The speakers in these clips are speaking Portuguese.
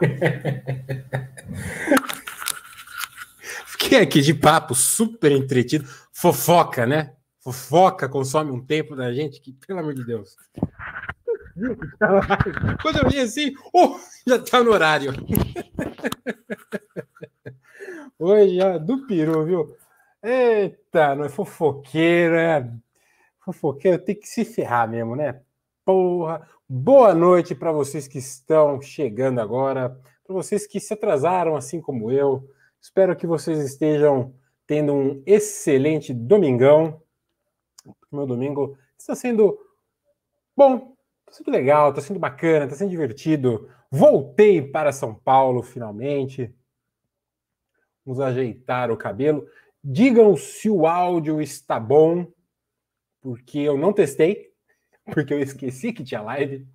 Fiquei aqui de papo, super entretido. Fofoca, né? Fofoca consome um tempo da gente que, pelo amor de Deus. Quando eu vi assim, oh, já tá no horário. Hoje do peru, viu? Eita, não é fofoqueiro, é. Fofoqueiro tem que se ferrar mesmo, né? Porra. Boa noite para vocês que estão chegando agora, para vocês que se atrasaram assim como eu. Espero que vocês estejam tendo um excelente domingão. Meu domingo está sendo bom, está sendo legal, está sendo bacana, está sendo divertido. Voltei para São Paulo finalmente. Vamos ajeitar o cabelo. Digam se o áudio está bom, porque eu não testei porque eu esqueci que tinha live.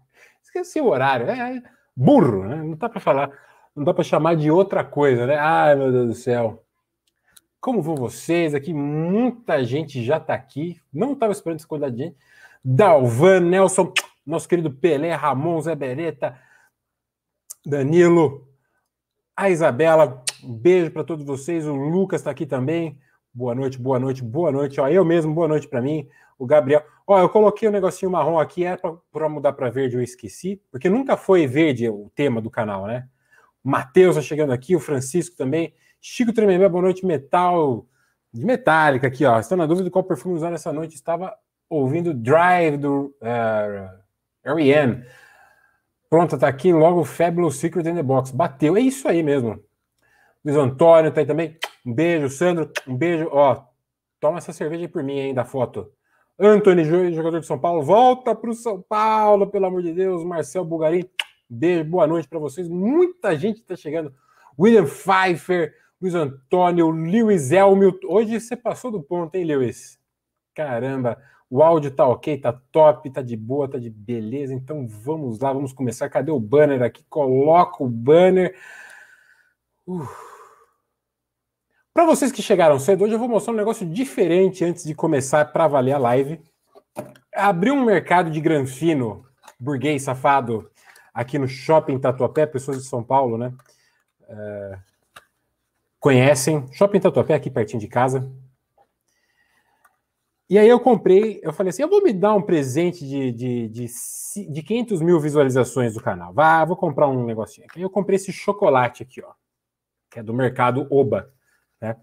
Esqueci o horário. É, é burro, né? Não dá para falar, não dá para chamar de outra coisa, né? Ai, meu Deus do céu. Como vão vocês aqui? Muita gente já está aqui. Não estava esperando essa quantidade de gente. Dalvan, Nelson, nosso querido Pelé, Ramon, Zé Bereta, Danilo, a Isabela. Um beijo para todos vocês. O Lucas está aqui também. Boa noite, boa noite, boa noite. Ó, eu mesmo, boa noite para mim, o Gabriel. Ó, eu coloquei o um negocinho marrom aqui, é para mudar para verde, eu esqueci, porque nunca foi verde o tema do canal, né? O Matheus tá chegando aqui, o Francisco também. Chico Tremembé, boa noite, metal. De metálica aqui, ó. Estou tá na dúvida qual perfume usar nessa noite. Estava ouvindo Drive do uh, eh, R.E.M. Pronto, tá aqui logo Fabulous Secret in the Box. Bateu, é isso aí mesmo. Luiz Antônio tá aí também. Um beijo, Sandro. Um beijo. Ó, toma essa cerveja por mim ainda, da foto. Anthony, jogador de São Paulo, volta para o São Paulo, pelo amor de Deus. Marcel Bugarim, beijo, boa noite para vocês. Muita gente está chegando. William Pfeiffer, Luiz Antônio, Lewis Elmilton. Hoje você passou do ponto, hein, Lewis? Caramba, o áudio tá ok, tá top, tá de boa, tá de beleza. Então vamos lá, vamos começar. Cadê o banner aqui? Coloca o banner. Uh. Para vocês que chegaram cedo, hoje eu vou mostrar um negócio diferente antes de começar para valer a live. Abriu um mercado de granfino, burguês safado, aqui no Shopping Tatuapé, pessoas de São Paulo, né? É, conhecem. Shopping Tatuapé, aqui pertinho de casa. E aí eu comprei, eu falei assim, eu vou me dar um presente de, de, de, de 500 mil visualizações do canal. Vá, vou comprar um negocinho aqui. Eu comprei esse chocolate aqui, ó. Que é do mercado Oba. Né?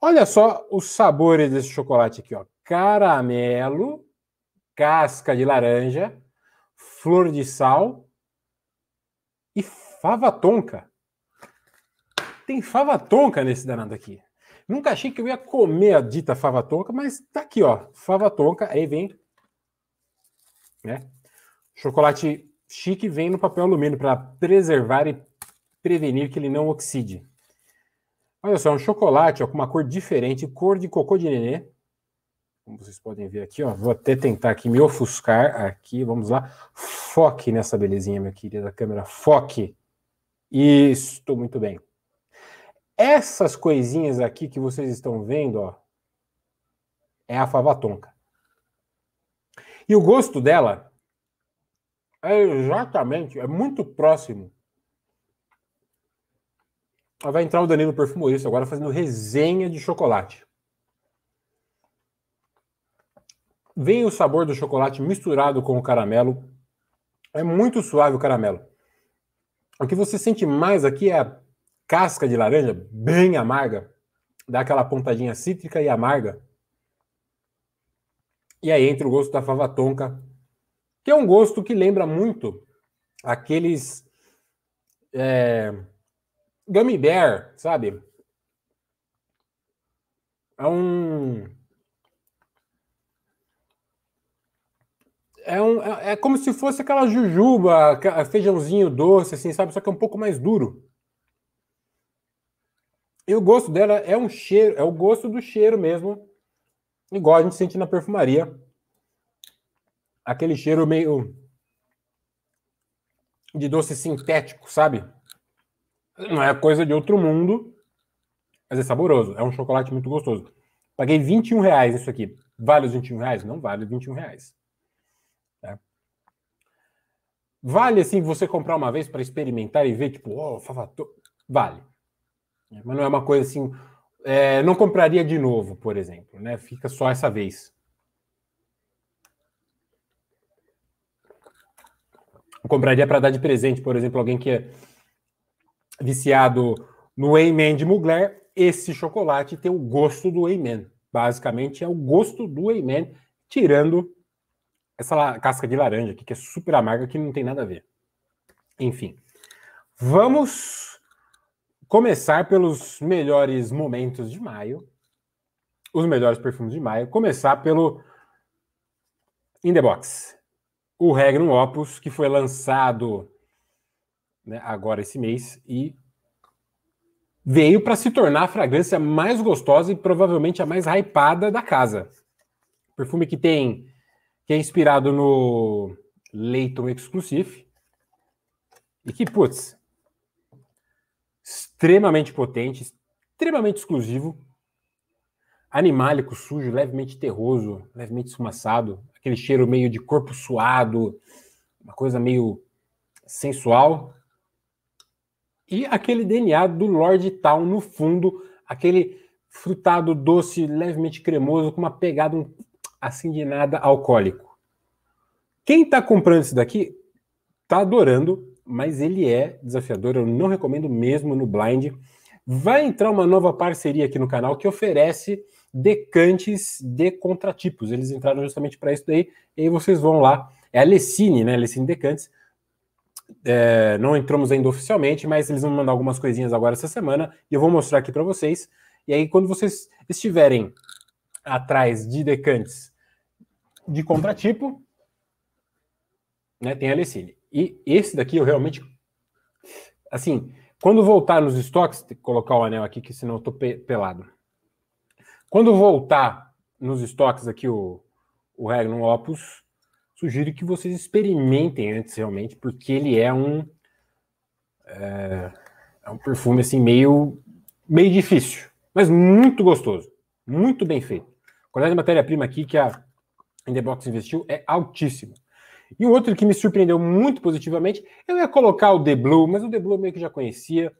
Olha só os sabores desse chocolate aqui, ó. Caramelo, casca de laranja, flor de sal e fava tonka. Tem fava tonka nesse danado aqui. Nunca achei que eu ia comer a dita fava tonka, mas tá aqui, ó. Fava tonka, aí vem, né? Chocolate chique vem no papel alumínio para preservar e prevenir que ele não oxide. Olha só, é um chocolate ó, com uma cor diferente, cor de cocô de nenê. Como vocês podem ver aqui, ó, vou até tentar aqui me ofuscar aqui, vamos lá. Foque nessa belezinha, minha querida câmera, foque. Estou muito bem. Essas coisinhas aqui que vocês estão vendo, ó, é a fava tonka. E o gosto dela é exatamente, é muito próximo Vai entrar o Danilo Perfumorista agora fazendo resenha de chocolate. Vem o sabor do chocolate misturado com o caramelo. É muito suave o caramelo. O que você sente mais aqui é a casca de laranja, bem amarga. Dá aquela pontadinha cítrica e amarga. E aí entra o gosto da fava tonka, que é um gosto que lembra muito aqueles. É Gummy Bear, sabe? É um. É, um, é, é como se fosse aquela jujuba, feijãozinho doce, assim, sabe? Só que é um pouco mais duro. E o gosto dela é um cheiro, é o gosto do cheiro mesmo, igual a gente sente na perfumaria. Aquele cheiro meio de doce sintético, sabe? Não é coisa de outro mundo, mas é saboroso. É um chocolate muito gostoso. Paguei 21 reais isso aqui. Vale os 21 reais? Não vale 21 reais. É. Vale, assim, você comprar uma vez para experimentar e ver, tipo, ó, oh, favato... Vale. Mas não é uma coisa assim... É, não compraria de novo, por exemplo, né? Fica só essa vez. Eu compraria para dar de presente, por exemplo, alguém que é viciado no Amen de Mugler, esse chocolate tem o gosto do Amen. Basicamente é o gosto do Amen, tirando essa casca de laranja aqui, que é super amarga, que não tem nada a ver. Enfim, vamos começar pelos melhores momentos de maio, os melhores perfumes de maio. Começar pelo In The Box, o Regnum Opus, que foi lançado né, agora esse mês e veio para se tornar a fragrância mais gostosa e provavelmente a mais hypada da casa. Perfume que tem que é inspirado no Leighton Exclusive e que, putz, extremamente potente, extremamente exclusivo, animálico, sujo, levemente terroso, levemente esfumaçado, aquele cheiro meio de corpo suado, uma coisa meio sensual, e aquele DNA do Lord Town no fundo, aquele frutado doce, levemente cremoso, com uma pegada assim de nada alcoólico. Quem está comprando isso daqui está adorando, mas ele é desafiador, eu não recomendo mesmo no blind. Vai entrar uma nova parceria aqui no canal que oferece decantes de contratipos. Eles entraram justamente para isso daí, e aí vocês vão lá. É a Lecine, né? Lecine Decantes é, não entramos ainda oficialmente, mas eles vão mandar algumas coisinhas agora essa semana e eu vou mostrar aqui para vocês. E aí, quando vocês estiverem atrás de decantes de contratipo, né, tem a Lecine. E esse daqui eu realmente. Assim, quando voltar nos estoques, tem que colocar o anel aqui, que senão eu tô pe pelado. Quando voltar nos estoques aqui o, o Regnum Opus, sugiro que vocês experimentem antes realmente, porque ele é um é, é, um perfume assim meio meio difícil, mas muito gostoso, muito bem feito. A qualidade de matéria-prima aqui que a Indebox investiu é altíssima. E um outro que me surpreendeu muito positivamente, eu ia colocar o The Blue, mas o The Blue meio que já conhecia,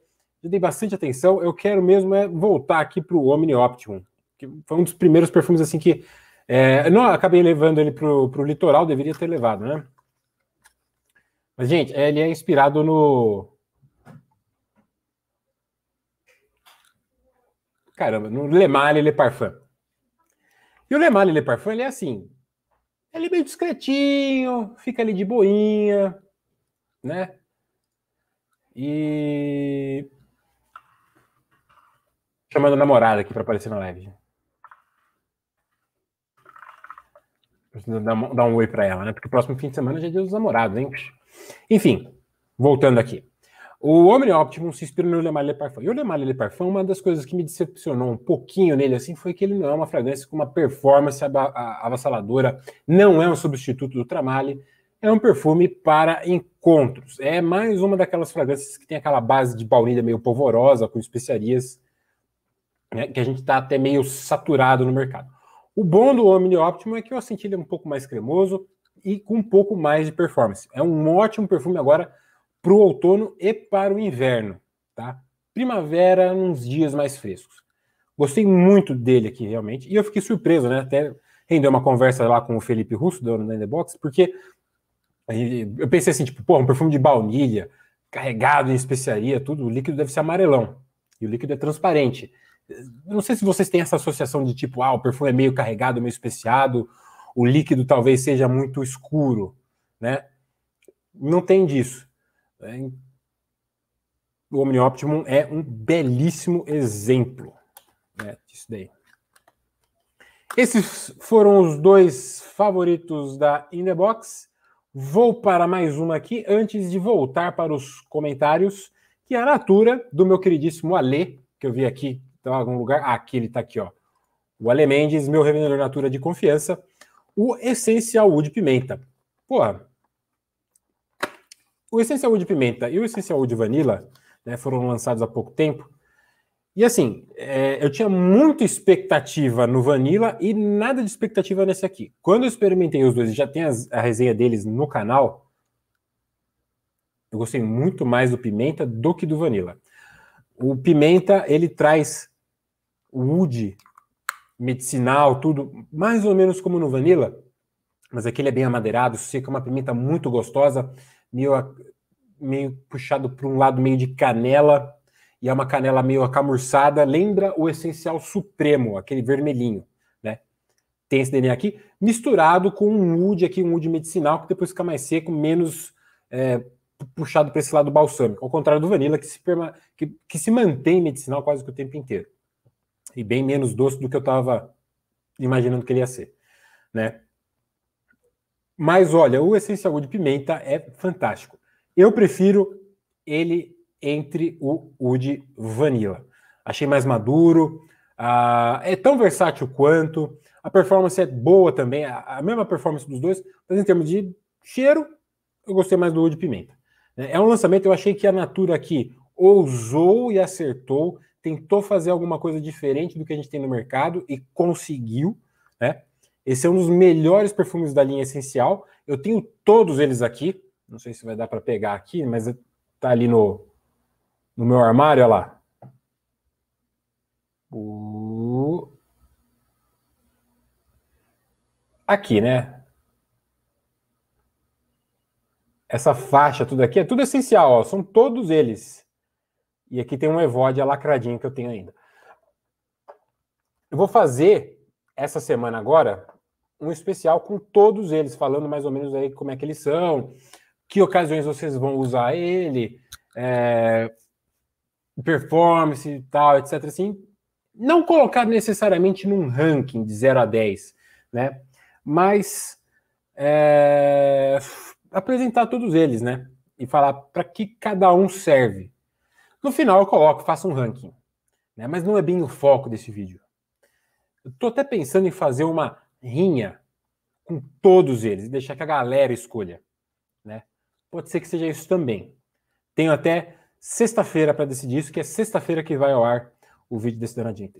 já dei bastante atenção. Eu quero mesmo é voltar aqui para o Omni Optimum, que foi um dos primeiros perfumes assim que é, não, acabei levando ele para o litoral, deveria ter levado, né? Mas, gente, é, ele é inspirado no. Caramba, no Le Male Le Parfum. E o Le Male Le Parfum, ele é assim. Ele é meio discretinho, fica ali de boinha, né? E. Chamando a namorada aqui para aparecer na live. dar dar um oi para ela, né? Porque o próximo fim de semana já é dia dos namorados, hein? Enfim, voltando aqui. O Omni Optimum se inspira no Le Male Parfum. E o Lemaire Le Parfum, uma das coisas que me decepcionou um pouquinho nele assim foi que ele não é uma fragrância com uma performance avassaladora, não é um substituto do Tramale, é um perfume para encontros. É mais uma daquelas fragrâncias que tem aquela base de baunilha meio polvorosa, com especiarias, né, que a gente está até meio saturado no mercado. O bom do Omni Optimum é que eu senti ele um pouco mais cremoso e com um pouco mais de performance. É um ótimo perfume agora para o outono e para o inverno, tá? Primavera, uns dias mais frescos. Gostei muito dele aqui, realmente, e eu fiquei surpreso, né? Até rendeu uma conversa lá com o Felipe Russo, dono da Box, porque eu pensei assim, tipo, pô, um perfume de baunilha, carregado em especiaria, tudo, o líquido deve ser amarelão, e o líquido é transparente. Não sei se vocês têm essa associação de tipo, ah, o perfume é meio carregado, meio especiado, o líquido talvez seja muito escuro, né? Não tem disso. Né? O Omni Optimum é um belíssimo exemplo né, disso daí. Esses foram os dois favoritos da Inbox. Vou para mais uma aqui antes de voltar para os comentários, que é a natura do meu queridíssimo Alê, que eu vi aqui então, algum lugar. Ah, aqui ele está aqui, ó. O Ale Mendes, meu revendedor natura de confiança. O Essencial Wood Pimenta. Porra. O Essencial Wood Pimenta e o Essencial Wood Vanilla né, foram lançados há pouco tempo. E assim, é, eu tinha muita expectativa no Vanilla e nada de expectativa nesse aqui. Quando eu experimentei os dois, já tem as, a resenha deles no canal, eu gostei muito mais do Pimenta do que do Vanilla. O Pimenta, ele traz wood, medicinal, tudo, mais ou menos como no vanilla, mas aquele é bem amadeirado, seca, uma pimenta muito gostosa, meio, meio puxado para um lado meio de canela, e é uma canela meio acamurçada, lembra o essencial supremo, aquele vermelhinho, né? Tem esse DNA aqui, misturado com um wood aqui, um wood medicinal, que depois fica mais seco, menos é, puxado para esse lado balsâmico, ao contrário do vanilla, que se, que, que se mantém medicinal quase que o tempo inteiro e bem menos doce do que eu estava imaginando que ele ia ser, né? Mas olha, o essencial de pimenta é fantástico. Eu prefiro ele entre o Wood Vanilla. Achei mais maduro, uh, é tão versátil quanto, a performance é boa também, a, a, mesma performance dos dois, mas em termos de cheiro, eu gostei mais do Wood Pimenta. Né? É um lançamento, eu achei que a Natura aqui ousou e acertou tentou fazer alguma coisa diferente do que a gente tem no mercado e conseguiu, né? Esse é um dos melhores perfumes da linha essencial. Eu tenho todos eles aqui. Não sei se vai dar para pegar aqui, mas tá ali no, no meu armário, olha lá. O... Aqui, né? Essa faixa, tudo aqui, é tudo essencial, ó. São todos eles. E aqui tem um Evode lacradinho que eu tenho ainda. Eu vou fazer essa semana agora um especial com todos eles, falando mais ou menos aí como é que eles são, que ocasiões vocês vão usar ele, é, performance e tal, etc. Assim, não colocar necessariamente num ranking de 0 a 10, né? Mas é, apresentar todos eles, né? E falar para que cada um serve. No final eu coloco, faço um ranking. Né? Mas não é bem o foco desse vídeo. Eu até pensando em fazer uma rinha com todos eles e deixar que a galera escolha. Né? Pode ser que seja isso também. Tenho até sexta-feira para decidir isso, que é sexta-feira que vai ao ar o vídeo desse Danadinho.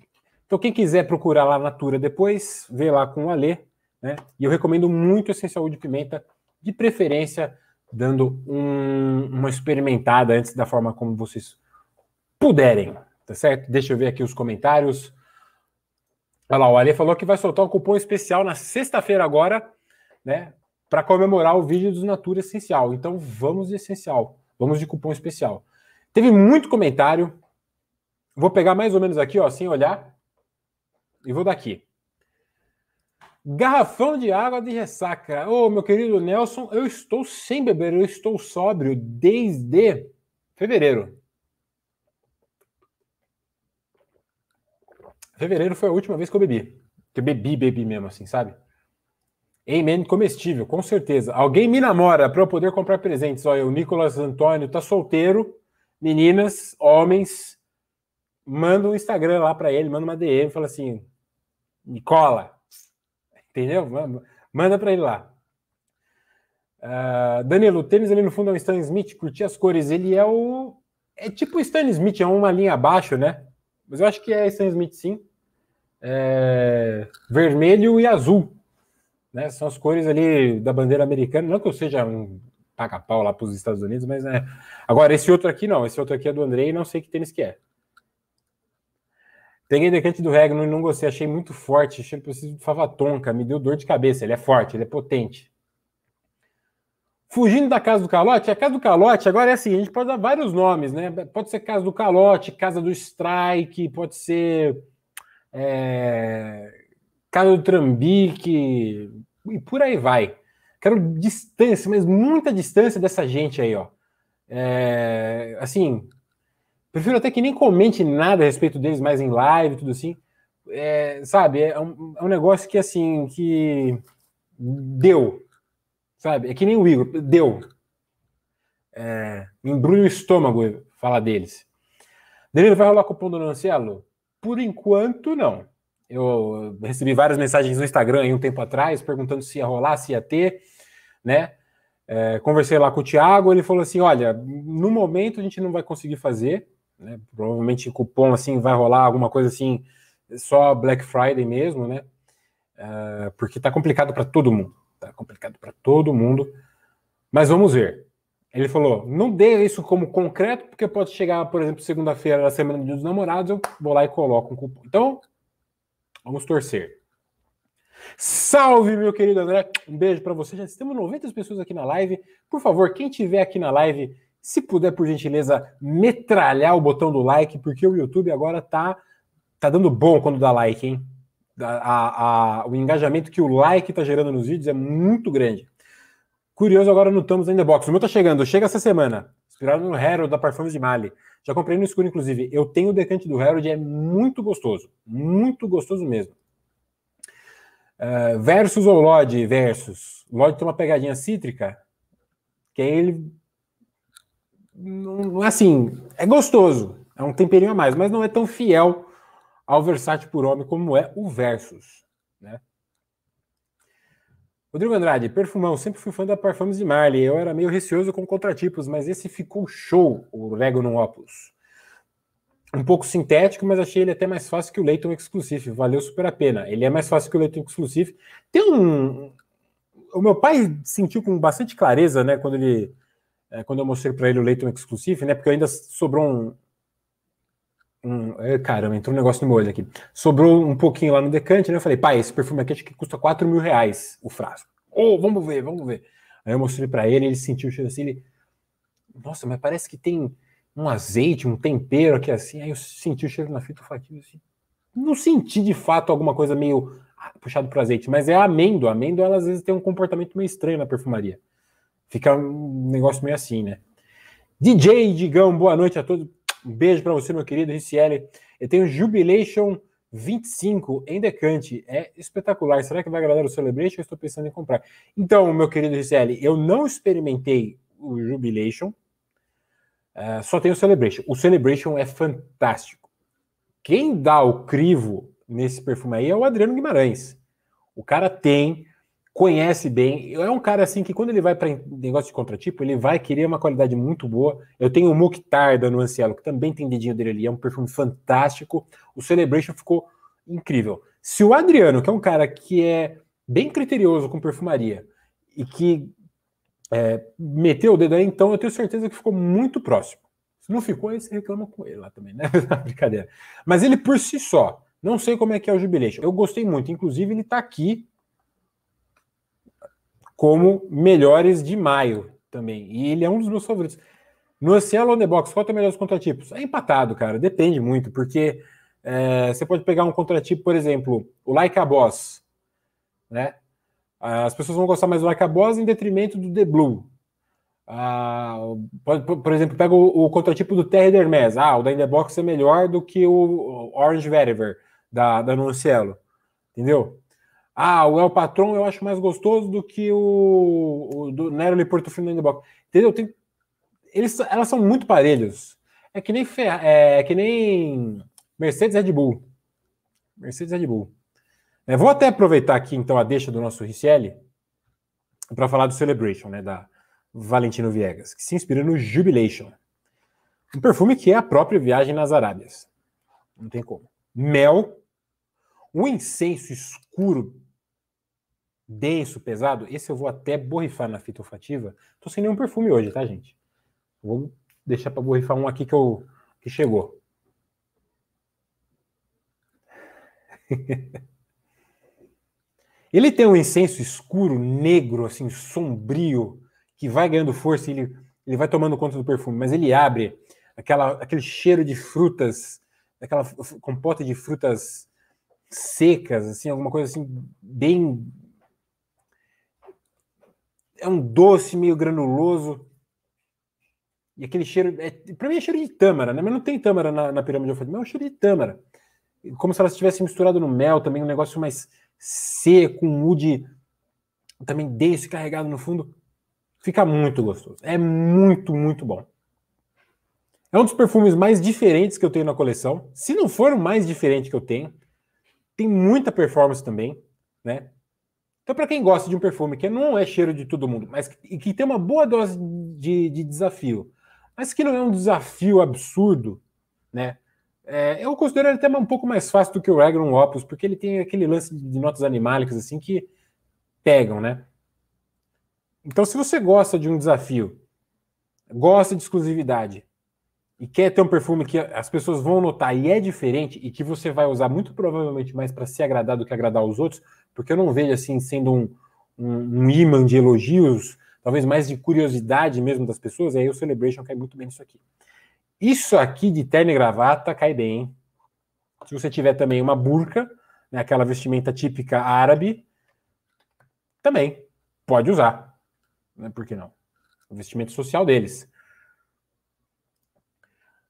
Então, quem quiser procurar lá na Natura depois, vê lá com o Alê. Né? E eu recomendo muito o essencial de pimenta, de preferência dando um, uma experimentada antes da forma como vocês puderem, tá certo? Deixa eu ver aqui os comentários. Olha lá, o Ale falou que vai soltar um cupom especial na sexta-feira agora, né? Para comemorar o vídeo dos Natura Essencial. Então vamos de essencial, vamos de cupom especial. Teve muito comentário. Vou pegar mais ou menos aqui, ó, sem olhar. E vou daqui. Garrafão de água de ressaca. Ô, oh, meu querido Nelson, eu estou sem beber, eu estou sóbrio desde fevereiro. Fevereiro foi a última vez que eu bebi. Que eu bebi, bebi mesmo, assim, sabe? Amen comestível, com certeza. Alguém me namora para eu poder comprar presentes. Olha, o Nicolas Antônio tá solteiro. Meninas, homens, manda um Instagram lá para ele, manda uma DM, fala assim, Nicola, entendeu? Manda para ele lá. Uh, Danilo, o tênis ali no fundo é um Stan Smith, curti as cores. Ele é o. É tipo o Stan Smith, é uma linha abaixo, né? Mas eu acho que é Sam Smith, sim. É... Vermelho e azul. Né? São as cores ali da bandeira americana. Não que eu seja um paga-pau lá para os Estados Unidos, mas né. Agora, esse outro aqui não. Esse outro aqui é do Andrei e não sei que tênis que é. Peguei decante do Regno e não gostei. Achei muito forte. Achei que preciso de Favatonca. Me deu dor de cabeça. Ele é forte, ele é potente. Fugindo da casa do calote, a casa do calote agora é assim, a gente pode dar vários nomes, né? Pode ser casa do calote, casa do strike, pode ser é, casa do trambique e por aí vai. Quero distância, mas muita distância dessa gente aí, ó. É, assim, prefiro até que nem comente nada a respeito deles mais em live, tudo assim. É, sabe, é um, é um negócio que assim, que deu, Sabe? É que nem o Igor, deu. É, embrulha o estômago falar deles. Danilo, vai rolar cupom do Ancielo? Por enquanto, não. Eu recebi várias mensagens no Instagram aí um tempo atrás, perguntando se ia rolar, se ia ter, né? É, conversei lá com o Thiago, ele falou assim: olha, no momento a gente não vai conseguir fazer, né? Provavelmente cupom assim vai rolar alguma coisa assim, só Black Friday mesmo, né? É, porque tá complicado para todo mundo. Tá complicado para todo mundo. Mas vamos ver. Ele falou: não dê isso como concreto, porque pode chegar, por exemplo, segunda-feira da semana dos namorados, eu vou lá e coloco um cupom. Então, vamos torcer. Salve, meu querido André. Um beijo para você. Já estamos 90 pessoas aqui na live. Por favor, quem tiver aqui na live, se puder, por gentileza, metralhar o botão do like, porque o YouTube agora tá, tá dando bom quando dá like, hein? A, a, o engajamento que o like está gerando nos vídeos é muito grande. Curioso agora notamos Tamos in Box. O meu está chegando, chega essa semana. Inspirado no Harold da Parfums de Mali. Já comprei no escuro, inclusive. Eu tenho o decante do Harold, é muito gostoso. Muito gostoso mesmo. Uh, versus ou Lodge? Versus. Lodge tem uma pegadinha cítrica, que aí é ele. Não, não é assim. É gostoso. É um temperinho a mais, mas não é tão fiel ao versátil por homem, como é o Versus. Né? Rodrigo Andrade, perfumão, sempre fui fã da Parfums de Marley. Eu era meio receoso com contratipos, mas esse ficou show, o Lego no Opus. Um pouco sintético, mas achei ele até mais fácil que o Leighton Exclusive. Valeu super a pena. Ele é mais fácil que o Leighton Exclusive. Tem um. O meu pai sentiu com bastante clareza, né, quando ele. É, quando eu mostrei para ele o Leighton Exclusive, né, porque ainda sobrou um, um. É, caramba, entrou um negócio no meu olho aqui. Sobrou um pouquinho lá no decante, né? Eu falei, pai, esse perfume aqui acho que custa 4 mil reais o frasco. Ô, oh, vamos ver, vamos ver. Aí eu mostrei para ele, ele sentiu o cheiro assim, ele. Nossa, mas parece que tem um azeite, um tempero aqui assim. Aí eu senti o cheiro na fita fatia assim. Não senti de fato alguma coisa meio ah, puxado pro azeite, mas é a amêndoa. A amêndoa ela, às vezes tem um comportamento meio estranho na perfumaria. Fica um negócio meio assim, né? DJ Digão, boa noite a todos. Um beijo para você, meu querido Riciele. Eu tenho Jubilation 25 em Decante. É espetacular. Será que vai agradar o Celebration? Eu estou pensando em comprar. Então, meu querido Riciele, eu não experimentei o Jubilation. Uh, só tem o Celebration. O Celebration é fantástico. Quem dá o crivo nesse perfume aí é o Adriano Guimarães. O cara tem conhece bem. É um cara assim que quando ele vai para negócio de contratipo, ele vai querer uma qualidade muito boa. Eu tenho o Mukhtar da Nuancielo, que também tem dedinho dele ali, é um perfume fantástico. O Celebration ficou incrível. Se o Adriano, que é um cara que é bem criterioso com perfumaria e que é, meteu o dedo aí, então eu tenho certeza que ficou muito próximo. Se não ficou, aí você reclama com ele lá também, né? Brincadeira. Mas ele por si só, não sei como é que é o Jubilation. Eu gostei muito, inclusive ele está aqui como melhores de maio também. E ele é um dos meus favoritos. No Cielo on the Box, qual é o melhor dos contratipos? É empatado, cara. Depende muito, porque é, você pode pegar um contratipo, por exemplo, o Like a Boss, né? Ah, as pessoas vão gostar mais do Like a Boss em detrimento do The Blue. Ah, por, por, exemplo, pega o, o contratipo do Terry Dermes. Ah, o da Indebox é melhor do que o Orange Vetiver da, da Nunciello. Entendeu? Ah, o El Patron eu acho mais gostoso do que o, o do fino Portofino Nengbok. Entendeu? Tem, eles, elas são muito parelhos. É que nem, Ferra, é, é que nem Mercedes Red Bull. Mercedes Red Bull. É, vou até aproveitar aqui então a deixa do nosso Riccielli para falar do Celebration, né, da Valentino Viegas, que se inspira no Jubilation. Um perfume que é a própria viagem nas Arábias. Não tem como. Mel, um incenso escuro denso, pesado, esse eu vou até borrifar na fita olfativa. Tô sem nenhum perfume hoje, tá, gente? Vou deixar para borrifar um aqui que eu que chegou. ele tem um incenso escuro, negro, assim, sombrio, que vai ganhando força e ele, ele vai tomando conta do perfume, mas ele abre aquela, aquele cheiro de frutas, aquela compota de frutas secas, assim, alguma coisa assim, bem é um doce meio granuloso. E aquele cheiro. É, para mim é cheiro de tâmara, né? Mas não tem tâmara na, na pirâmide de mas é um cheiro de tâmara. Como se ela estivesse misturado no mel também, um negócio mais seco, um wood também denso carregado no fundo. Fica muito gostoso. É muito, muito bom. É um dos perfumes mais diferentes que eu tenho na coleção. Se não for o mais diferente que eu tenho, tem muita performance também, né? Então, para quem gosta de um perfume que não é cheiro de todo mundo, mas que, que tem uma boa dose de, de, desafio, mas que não é um desafio absurdo, né? É, eu considero ele até um pouco mais fácil do que o Raglan Opus, porque ele tem aquele lance de notas animálicas assim que pegam, né? Então, se você gosta de um desafio, gosta de exclusividade e quer ter um perfume que as pessoas vão notar e é diferente e que você vai usar muito provavelmente mais para se agradar do que agradar os outros, porque eu não vejo assim sendo um, um, um imã de elogios, talvez mais de curiosidade mesmo das pessoas, aí o Celebration cai muito bem nisso aqui. Isso aqui de terno e gravata cai bem. Hein? Se você tiver também uma burca, né, aquela vestimenta típica árabe, também pode usar. Né, por que não? O vestimento social deles.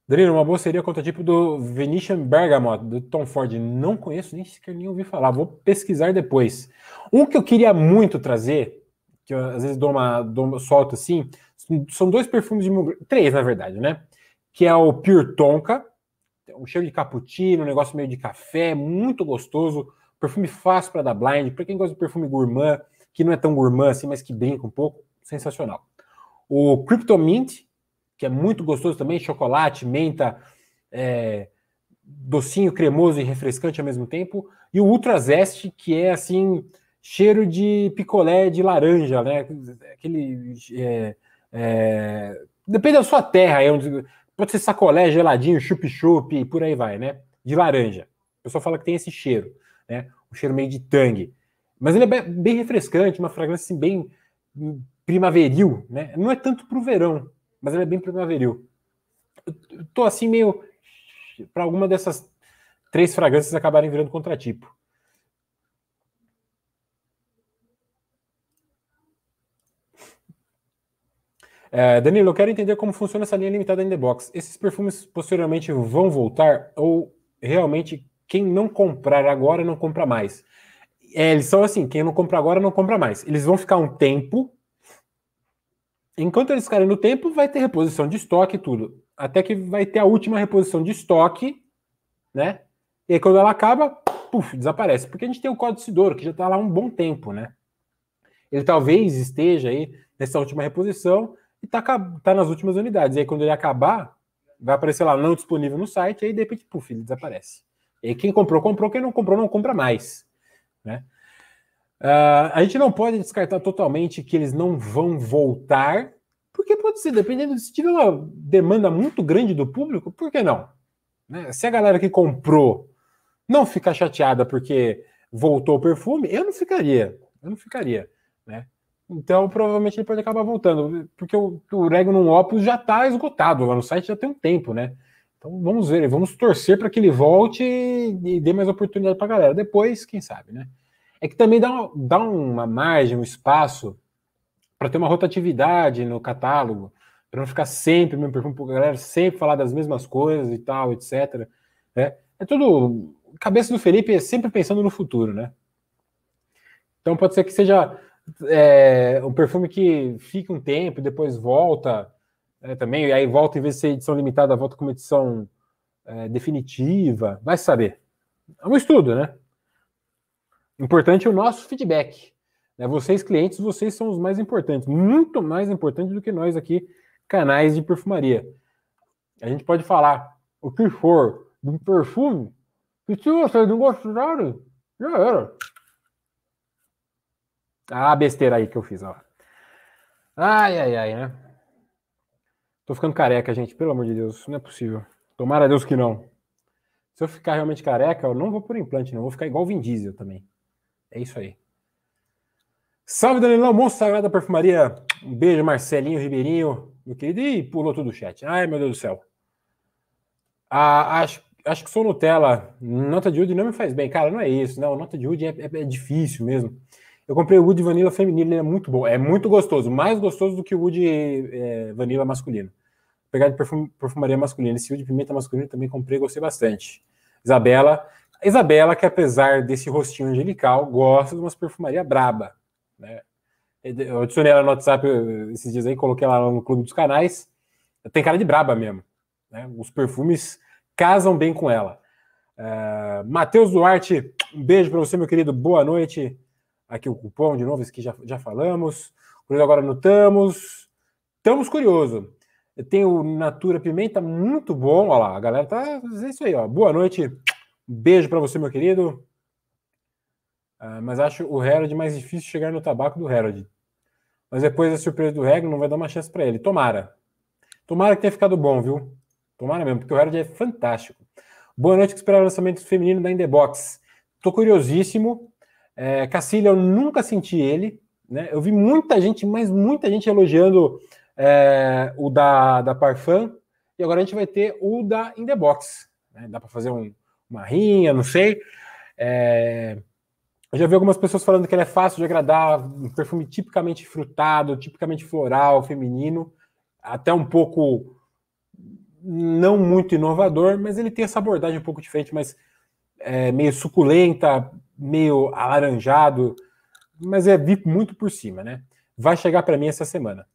Danilo, uma boa seria contra tipo do Venetian Bergamot, do Tom Ford. Não conheço, nem sequer nem ouvi falar. Vou pesquisar depois. Um que eu queria muito trazer, que eu, às vezes dou uma, dou uma solto assim, são dois perfumes de três, na verdade, né? Que é o Pure Tonka, um cheiro de cappuccino, um negócio meio de café, muito gostoso. Perfume fácil para dar blind, para quem gosta de perfume gourmand, que não é tão gourmand assim, mas que brinca um pouco, sensacional. O Crypto Mint, que é muito gostoso também, chocolate, menta, é, docinho, cremoso e refrescante ao mesmo tempo, e o Ultra Zest, que é assim, cheiro de picolé de laranja, né? Aquele. É, é... Depende da sua terra, é onde... pode ser sacolé, geladinho, chup-chup, e por aí vai, né? De laranja. O pessoal fala que tem esse cheiro, né? Um cheiro meio de tangue. Mas ele é bem refrescante, uma fragrância assim, bem primaveril, né? Não é tanto para o verão, mas ele é bem primaveril. Eu tô assim meio para alguma dessas três fragrâncias acabarem virando contratipo. É, Danilo, eu quero entender como funciona essa linha limitada em the box. Esses perfumes posteriormente vão voltar ou realmente quem não comprar agora não compra mais? É, eles são assim, quem não compra agora não compra mais. Eles vão ficar um tempo enquanto eles ficarem no tempo, vai ter reposição de estoque e tudo. Até que vai ter a última reposição de estoque, né? E aí, quando ela acaba, puf, desaparece. Porque a gente tem o Código Cidoro, que já está lá um bom tempo, né? Ele talvez esteja aí nessa última reposição e está tá nas últimas unidades. E aí, quando ele acabar, vai aparecer lá não disponível no site, aí de repente, puf, ele desaparece. E aí, quem comprou, comprou, quem não comprou, não compra mais. Né? Uh, a gente não pode descartar totalmente que eles não vão voltar, porque pode ser, dependendo se tiver uma demanda muito grande do público, por que não? Né? Se a galera que comprou não ficar chateada porque voltou o perfume, eu não ficaria. Eu não ficaria, né? Então, provavelmente ele pode acabar voltando, porque o, o no Opus já está esgotado lá no site já tem um tempo, né? Então, vamos ver, vamos torcer para que ele volte e, e dê mais oportunidade para a galera. Depois, quem sabe, né? é que também dá uma, dá uma margem, um espaço para ter uma rotatividade no catálogo, para não ficar sempre o mesmo perfume, para a galera sempre falar das mesmas coisas e tal, etc. É, né? é tudo. cabeça do Felipe é sempre pensando no futuro, né? Então pode ser que seja é, um perfume que fica um tempo, depois volta é, também, e aí volta, em vez de ser edição limitada, volta com uma edição é, definitiva. Vai saber. É um estudo, né? Importante é o nosso feedback. Né? Vocês, clientes, vocês são os mais importantes, muito mais importantes do que nós aqui, canais de perfumaria. A gente pode falar o que for de um perfume, e se vocês não gostaram, já era. Ah, besteira aí que eu fiz, ó. Ai, ai, ai, né? Tô ficando careca, gente, pelo amor de Deus, não é possível. Tomara a Deus que não. Se eu ficar realmente careca, eu não vou por implante, não. vou ficar igual o Vin Diesel também. É isso aí. Salve, Danilão, monstro sagrado da perfumaria. Um beijo, Marcelinho Ribeirinho, meu querido. E pulou tudo o chat. Ai, meu Deus do céu. Ah, acho, acho que sou Nutella. Nota de Wood não me faz bem. Cara, não é isso. Não, nota de Wood é, é, é difícil mesmo. Eu comprei o Wood Vanilla feminino, ele é muito bom. É muito gostoso. Mais gostoso do que o Wood é, Vanilla masculino. Pegar de perfum, perfumaria masculina. Esse Wood Pimenta masculino também comprei, gostei bastante. Isabela, Isabela, que apesar desse rostinho angelical, gosta de umas perfumaria braba. Né? Eu adicionei ela no WhatsApp esses dias aí, coloquei ela no Clube dos Canais. Tem cara de braba mesmo. Né? Os perfumes casam bem com ela. Uh, Matheus Duarte, um beijo para você, meu querido. Boa noite. Aqui o cupom de novo, isso que já, já falamos. Curioso agora no Tamos. Tamos curioso. Tem o Natura Pimenta, muito bom. Olha lá, a galera tá dizendo é isso aí, ó. Boa noite. Beijo para você, meu querido. Uh, mas acho o Herod mais difícil chegar no tabaco do Herod. Mas depois da surpresa do Regno, não vai dar uma chance para ele. Tomara. Tomara que tenha ficado bom, viu? Tomara mesmo, porque o Herod é fantástico. Boa noite, que esperar o lançamento feminino da Indebox. Tô curiosíssimo. É, Cacilha, eu nunca senti ele. Né? Eu vi muita gente, mas muita gente elogiando é, o da, da Parfum. E agora a gente vai ter o da Indebox. Né? Dá para fazer um, marrinha, não sei. É... Eu já vi algumas pessoas falando que ele é fácil de agradar, um perfume tipicamente frutado, tipicamente floral, feminino, até um pouco não muito inovador, mas ele tem essa abordagem um pouco diferente, mas é meio suculenta, meio alaranjado, mas é VIP muito por cima, né? Vai chegar para mim essa semana.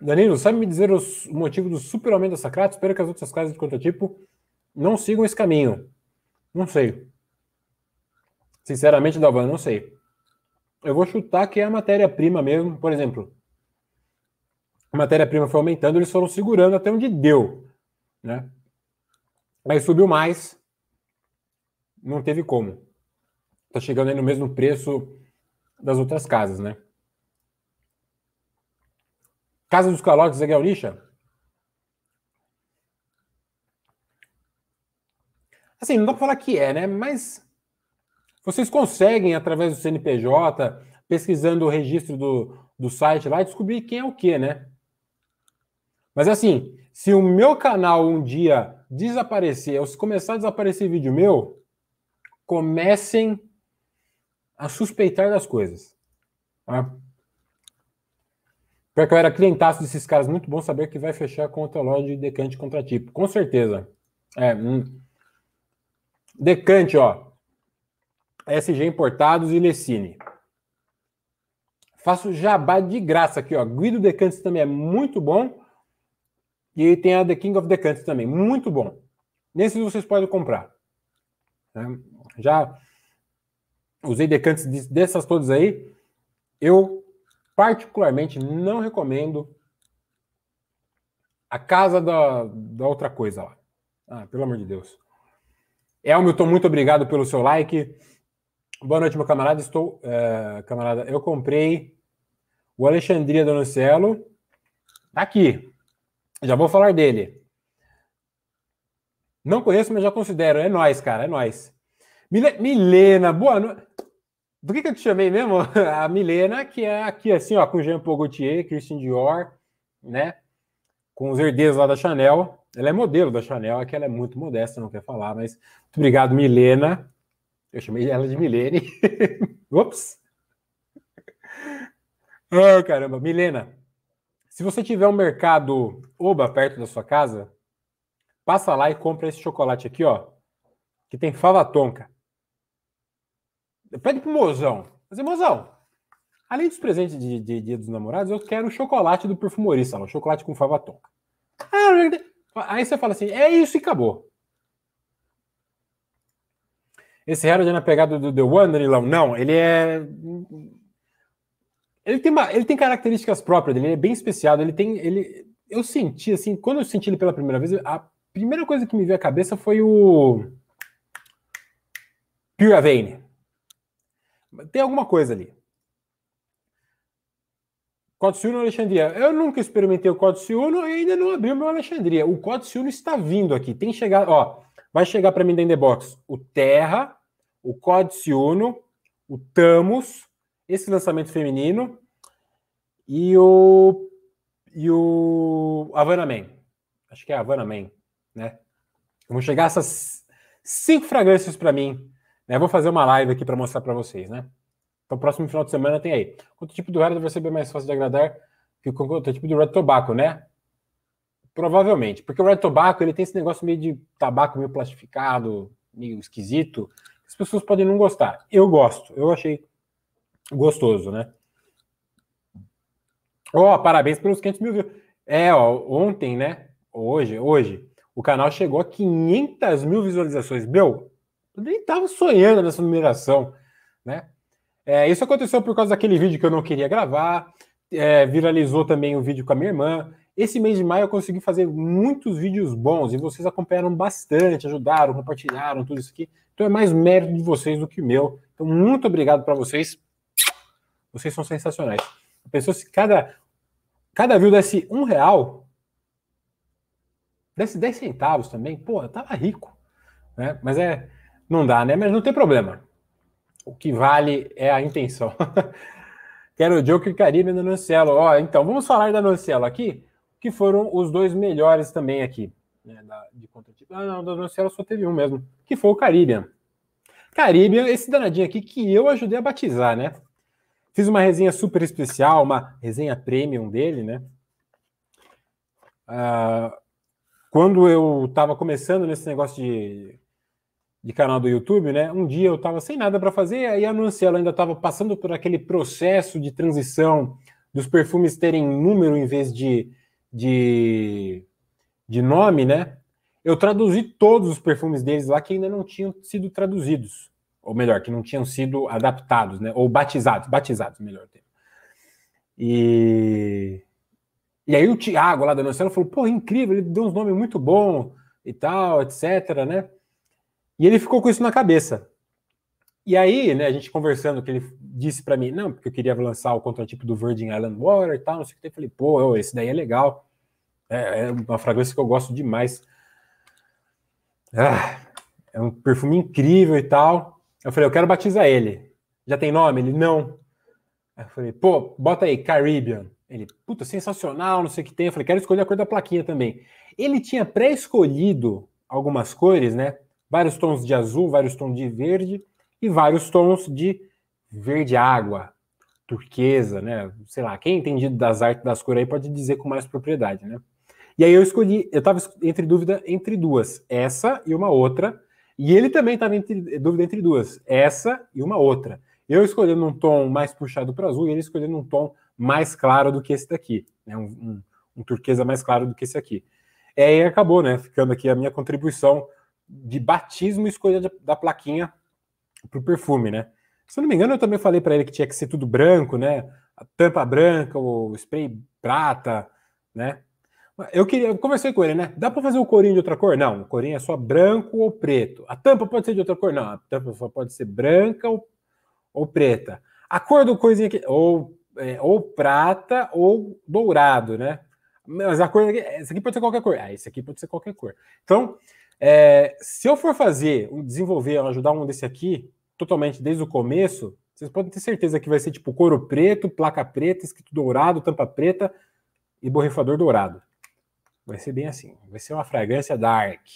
Danilo, sabe me dizer os, o motivo do super aumento da Sacrata? Espero que as outras casas de contratipo não sigam esse caminho. Não sei. Sinceramente, Dalvan, não sei. Eu vou chutar que é a matéria-prima mesmo. Por exemplo, a matéria-prima foi aumentando, eles foram segurando até onde deu. Né? Aí subiu mais, não teve como. Tá chegando aí no mesmo preço das outras casas, né? Casa dos Calotes, Zé Gauricha? Assim, não dá para falar que é, né? Mas vocês conseguem, através do CNPJ, pesquisando o registro do, do site lá, descobrir quem é o que, né? Mas assim, se o meu canal um dia desaparecer, ou se começar a desaparecer vídeo meu, comecem a suspeitar das coisas. Tá? Pior que eu era clientaço desses caras, muito bom saber que vai fechar com outra loja de Decante contra Tipo. Com certeza. É, hum. Decante, ó. SG Importados e Lecine. Faço jabá de graça aqui, ó. Guido Decantes também é muito bom. E tem a The King of Decantes também, muito bom. Nesses vocês podem comprar. É, já usei decantes dessas todas aí. Eu particularmente não recomendo a casa da, da outra coisa lá. Ah, pelo amor de Deus. Elmilton, muito obrigado pelo seu like. Boa noite, meu camarada. Estou. É, camarada, eu comprei o Alexandria Donocello. Tá aqui. Já vou falar dele. Não conheço, mas já considero. É nós, cara, é nós. Milena, boa noite. Do que, que eu te chamei mesmo? A Milena, que é aqui assim, ó, com Jean Paul Gaultier, Christian Dior, né? Com os herdeiros lá da Chanel. Ela é modelo da Chanel, é que ela é muito modesta, não quer falar, mas muito obrigado, Milena. Eu chamei ela de Milene. Ops! Oh, caramba, Milena, se você tiver um mercado Oba perto da sua casa, passa lá e compra esse chocolate aqui, ó, que tem fava tonka. Pede pro mozão. Mas, mozão, além dos presentes de, de Dia dos Namorados, eu quero o chocolate do perfumorista lá, chocolate com fava tonka. Ah, Aí você fala assim, é isso e acabou. Esse Harold é na pegada do The Wanderilão? Não, ele é. Ele tem, uma, ele tem características próprias dele, ele é bem especial Ele tem. Ele, eu senti, assim, quando eu senti ele pela primeira vez, a primeira coisa que me veio à cabeça foi o. Pure Vein. Tem alguma coisa ali. Codiciúno Alexandria. Eu nunca experimentei o Codiciúno e ainda não abri o meu Alexandria. O Codiciúno está vindo aqui. Tem chegado, ó, vai chegar para mim da box. o Terra, o Codiciúno, o Tamos, esse lançamento feminino e o e o Havana Man. Acho que é Havana Man, né? Vão chegar essas cinco fragrâncias para mim né, vou fazer uma live aqui para mostrar para vocês, né? Então, próximo final de semana tem aí. Quanto tipo do Red vai ser bem mais fácil de agradar que o quanto tipo do Red Tobacco, né? Provavelmente, porque o Red Tobacco ele tem esse negócio meio de tabaco meio plastificado, meio esquisito. As pessoas podem não gostar. Eu gosto, eu achei gostoso, né? Ó, oh, parabéns pelos 500 mil views. É, ó, ontem, né? Hoje, hoje, o canal chegou a 500 mil visualizações. Meu, eu nem estava sonhando nessa numeração, né? É, isso aconteceu por causa daquele vídeo que eu não queria gravar, é, viralizou também o um vídeo com a minha irmã. Esse mês de maio eu consegui fazer muitos vídeos bons e vocês acompanharam bastante, ajudaram, compartilharam, tudo isso aqui. Então é mais mérito de vocês do que meu. Então, muito obrigado para vocês. Vocês são sensacionais. A pessoa, se cada, cada view desse um real, desse 10 centavos também, pô, eu tava rico. Né? Mas é, não dá, né? Mas não tem problema. O que vale é a intenção. Quero o Joker Karina da Nocielo. Ó, então, vamos falar da Nocielo aqui, que foram os dois melhores também aqui. Né, da, de contratipo. Ah, não, da Nocielo só teve um mesmo, que foi o Caribbean. Caribbean, esse danadinho aqui que eu ajudei a batizar, né? Fiz uma resenha super especial, uma resenha premium dele, né? Ah, quando eu estava começando nesse negócio de de canal do YouTube, né? Um dia eu estava sem nada para fazer, aí a Nunciela ainda estava passando por aquele processo de transição dos perfumes terem número em vez de, de, de nome, né? Eu traduzi todos os perfumes deles lá que ainda não tinham sido traduzidos, ou melhor, que não tinham sido adaptados, né? Ou batizados, batizados, melhor termo. E, e aí o Thiago lá da Nunciela falou, pô, incrível, ele deu uns nomes muito bons e tal, etc, né? E ele ficou com isso na cabeça. E aí, né, a gente conversando, que ele disse para mim, não, porque eu queria lançar o contratipo do Virgin Island Water e tal, não sei o que. Eu falei, pô, esse daí é legal. É, é uma fragrância que eu gosto demais. Ah, é um perfume incrível e tal. Eu falei, eu quero batizar ele. Já tem nome? Ele, não. eu falei, pô, bota aí, Caribbean. Ele, puta, sensacional, não sei o que tem. Eu falei, quero escolher a cor da plaquinha também. Ele tinha pré-escolhido algumas cores, né? vários tons de azul, vários tons de verde e vários tons de verde água, turquesa, né? Sei lá, quem é entendido das artes das cores aí pode dizer com mais propriedade, né? E aí eu escolhi, eu estava entre dúvida entre duas, essa e uma outra, e ele também estava entre eh, dúvida entre duas, essa e uma outra. Eu escolhendo um tom mais puxado para azul e ele escolhendo um tom mais claro do que esse daqui, né? Um, um, um turquesa mais claro do que esse aqui. É, e acabou, né? Ficando aqui a minha contribuição de batismo escolha da, plaquinha para o perfume, né? Se eu não me engano, eu também falei para ele que tinha que ser tudo branco, né? A tampa branca, o spray prata, né? Eu queria, eu conversei com ele, né? Dá para fazer o corinho de outra cor? Não, o corinho é só branco ou preto. A tampa pode ser de outra cor? Não, a tampa só pode ser branca ou, ou preta. A cor do coisinha aqui, ou, é, ou prata ou dourado, né? Mas a cor, essa aqui pode ser qualquer cor. Ah, esse aqui pode ser qualquer cor. Então, é, se eu for fazer, desenvolver, ajudar um desse aqui, totalmente desde o começo, vocês podem ter certeza que vai ser tipo couro preto, placa preta, escrito dourado, tampa preta e borrifador dourado. Vai ser bem assim. Vai ser uma fragrância dark.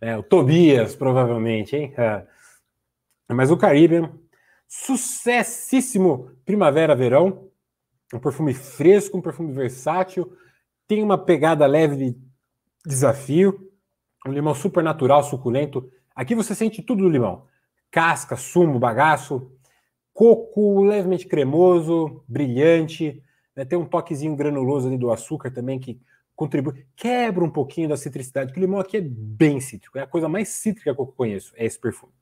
É, o Tobias, provavelmente, hein? É. Mas o Caribe sucessíssimo primavera-verão. Um perfume fresco, um perfume versátil. Tem uma pegada leve de desafio um limão super natural, suculento. Aqui você sente tudo do limão: casca, sumo, bagaço, coco levemente cremoso, brilhante. Né? Tem um toquezinho granuloso ali do açúcar também que contribui, quebra um pouquinho da citricidade, que o limão aqui é bem cítrico, é a coisa mais cítrica que eu conheço, é esse perfume,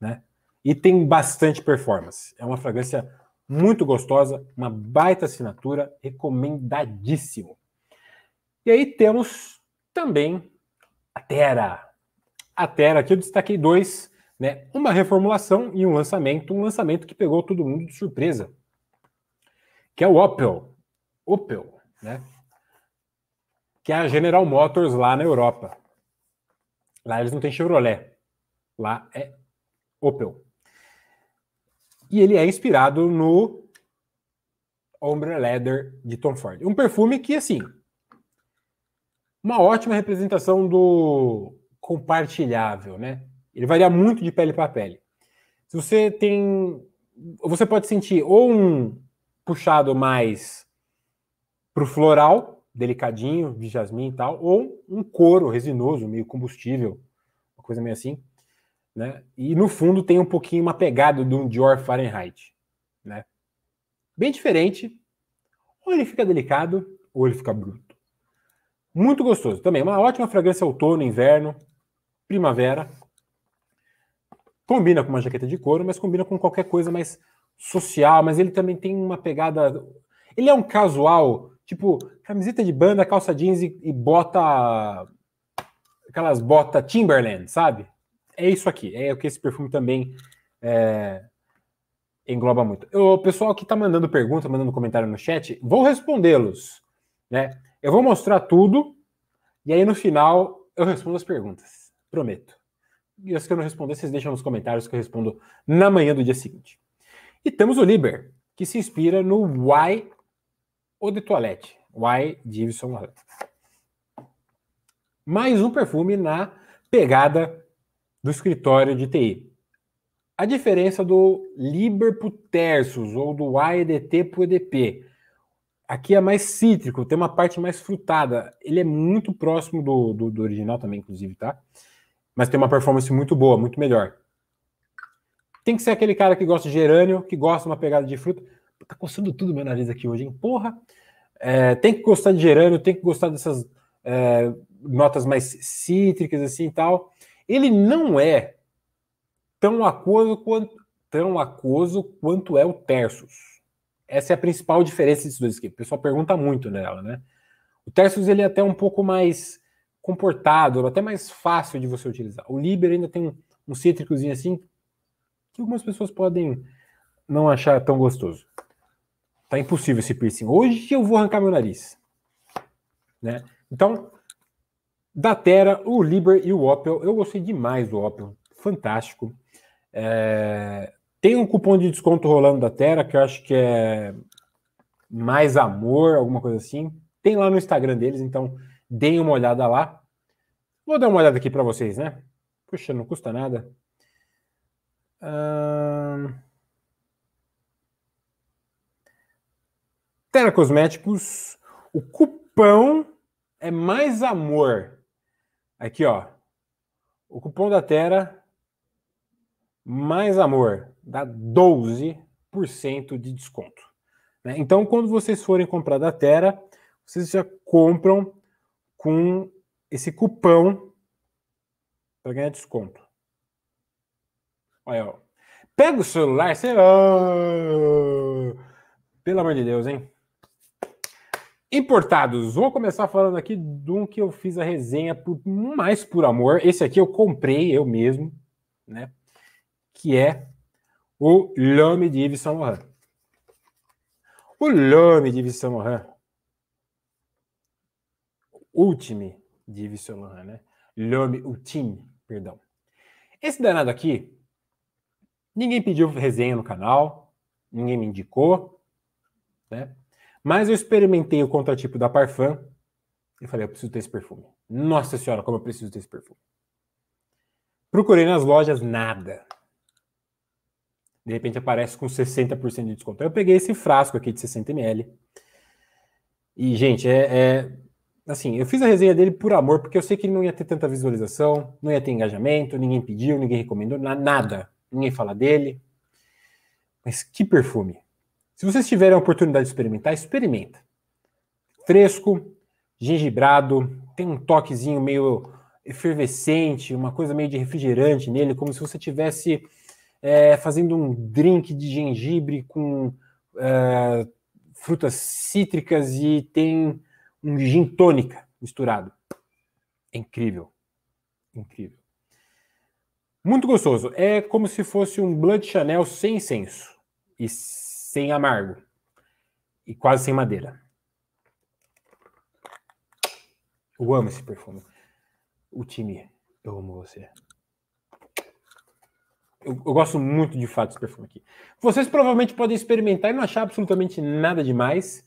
né? E tem bastante performance. É uma fragrância muito gostosa, uma baita assinatura, recomendadíssimo. E aí temos também a Terra. A Terra, aqui eu destaquei dois, né? Uma reformulação e um lançamento, um lançamento que pegou todo mundo de surpresa, que é o Opel. Opel, né? Que é a General Motors lá na Europa. Lá eles não têm Chevrolet. Lá é Opel. E ele é inspirado no Ombre Leather de Tom Ford. Um perfume que, assim, uma ótima representação do compartilhável, né? Ele varia muito de pele para pele. Se você tem, você pode sentir ou um puxado mais para o floral, delicadinho, de jasmim e tal, ou um couro resinoso, meio combustível, uma coisa meio assim, né? E no fundo tem um pouquinho uma pegada de um Dior Fahrenheit, né? Bem diferente. Ou ele fica delicado, ou ele fica bruto. Muito gostoso também. Uma ótima fragrância outono, inverno, primavera. Combina com uma jaqueta de couro, mas combina com qualquer coisa mais social. Mas ele também tem uma pegada. Ele é um casual, tipo camiseta de banda, calça jeans e, e bota. Aquelas botas Timberland, sabe? É isso aqui. É o que esse perfume também é, engloba muito. O pessoal que está mandando pergunta, mandando comentário no chat, vou respondê-los, né? Eu vou mostrar tudo e aí no final eu respondo as perguntas. Prometo. E as que eu não responder, vocês deixam nos comentários que eu respondo na manhã do dia seguinte. E temos o Liber, que se inspira no Why ou de Toilette. Why Divison Yves Mais um perfume na pegada do escritório de TI. A diferença do Liber pro Tersus ou do AEDT pro EDP Aqui é mais cítrico, tem uma parte mais frutada. Ele é muito próximo do, do, do original também, inclusive, tá? Mas tem uma performance muito boa, muito melhor. Tem que ser aquele cara que gosta de gerânio, que gosta de uma pegada de fruta. Tá coçando tudo meu nariz aqui hoje, hein? Porra! É, tem que gostar de gerânio, tem que gostar dessas é, notas mais cítricas, assim e tal. Ele não é tão aquoso quanto, tão aquoso quanto é o Tersus essa é a principal diferença desses dois aqui. O pessoal pergunta muito nela, né? O Tersus ele é até um pouco mais comportado, até mais fácil de você utilizar. O Liber ainda tem um, um cítricozinho assim que algumas pessoas podem não achar tão gostoso. Tá impossível esse piercing. Hoje eu vou arrancar meu nariz. Né? Então, da Terra, o Liber e o Opel. Eu gostei demais do Opel. Fantástico. É... Tem um cupom de desconto rolando da Terra, que eu acho que é mais amor, alguma coisa assim. Tem lá no Instagram deles, então deem uma olhada lá. Vou dar uma olhada aqui para vocês, né? Puxa, não custa nada. Hum... Terra Cosméticos, o cupom é mais amor. Aqui, ó. O cupom da Terra mais amor dá 12% de desconto. Né? Então, quando vocês forem comprar da Terra, vocês já compram com esse cupom para ganhar desconto. Olha, ó. pega o celular, sei lá. Pelo amor de Deus, hein? Importados, vou começar falando aqui de um que eu fiz a resenha por mais por amor. Esse aqui eu comprei eu mesmo, né? que é o L'Homme de Yves Saint Laurent. O L'Homme de Yves Saint Laurent, Ultime de Yves Saint Laurent, né? L'Homme Ultime, perdão. Esse danado aqui, ninguém pediu resenha no canal, ninguém me indicou, né? Mas eu experimentei o contratipo da Parfum e falei, eu preciso ter esse perfume. Nossa senhora, como eu preciso ter esse perfume. Procurei nas lojas, nada. De repente aparece com 60% de desconto. Eu peguei esse frasco aqui de 60 ml. E, gente, é, é, Assim, eu fiz a resenha dele por amor, porque eu sei que ele não ia ter tanta visualização, não ia ter engajamento, ninguém pediu, ninguém recomendou, nada. Ninguém fala dele. Mas que perfume! Se vocês tiverem a oportunidade de experimentar, experimenta. Fresco, gengibrado, tem um toquezinho meio efervescente, uma coisa meio de refrigerante nele, como se você tivesse é, fazendo um drink de gengibre com é, frutas cítricas e tem um gin tônica misturado. É incrível. Incrível. Muito gostoso. É como se fosse um Blood Chanel sem incenso e sem amargo e quase sem madeira. Eu amo esse perfume. O time, eu amo você. Eu, eu, gosto muito de fato desse perfume aqui. Vocês provavelmente podem experimentar e não achar absolutamente nada demais.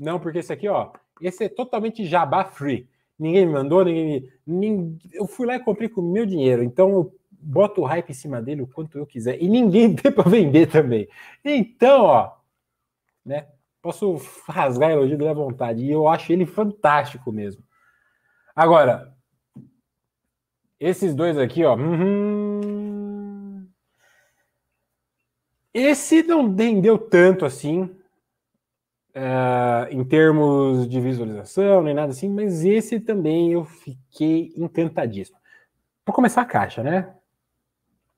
Não, porque esse aqui, ó, esse é totalmente jabá free. Ninguém me mandou, ninguém me. eu fui lá e comprei com o meu dinheiro, então eu boto o hype em cima dele o quanto eu quiser. E ninguém tem para vender também. Então, ó, né? Posso rasgar elogio dele à vontade. E eu acho ele fantástico mesmo. Agora, esses dois aqui, ó. Uhum. Esse não rendeu tanto assim, uh, em termos de visualização, nem nada assim, mas esse também eu fiquei encantadíssimo. Vou começar a caixa, né?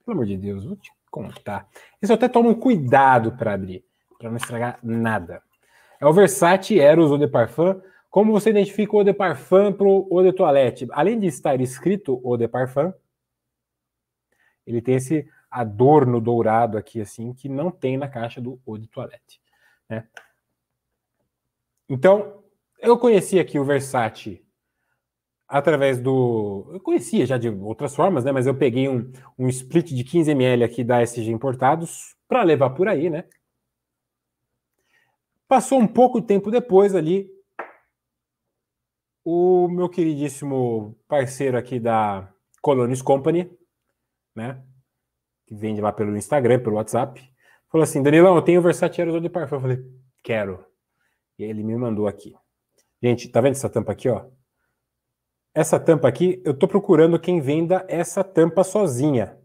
Pelo amor de Deus, vou te contar. Esse eu até tomo cuidado para abrir, para não estragar nada. É o Versace Eros Eau de Parfum como você identifica o de parfum para o eau de toilette? Além de estar escrito o de parfum, ele tem esse adorno dourado aqui, assim, que não tem na caixa do eau de toilette. Né? Então, eu conheci aqui o Versace através do. Eu conhecia já de outras formas, né? Mas eu peguei um, um split de 15 ml aqui da SG Importados para levar por aí, né? Passou um pouco de tempo depois ali, o meu queridíssimo parceiro aqui da Colonis Company, né? Que vende lá pelo Instagram, pelo WhatsApp. Falou assim: Danilão, eu tenho o Versatiero todo de parfum. Eu falei: quero. E ele me mandou aqui. Gente, tá vendo essa tampa aqui, ó? Essa tampa aqui, eu tô procurando quem venda essa tampa sozinha.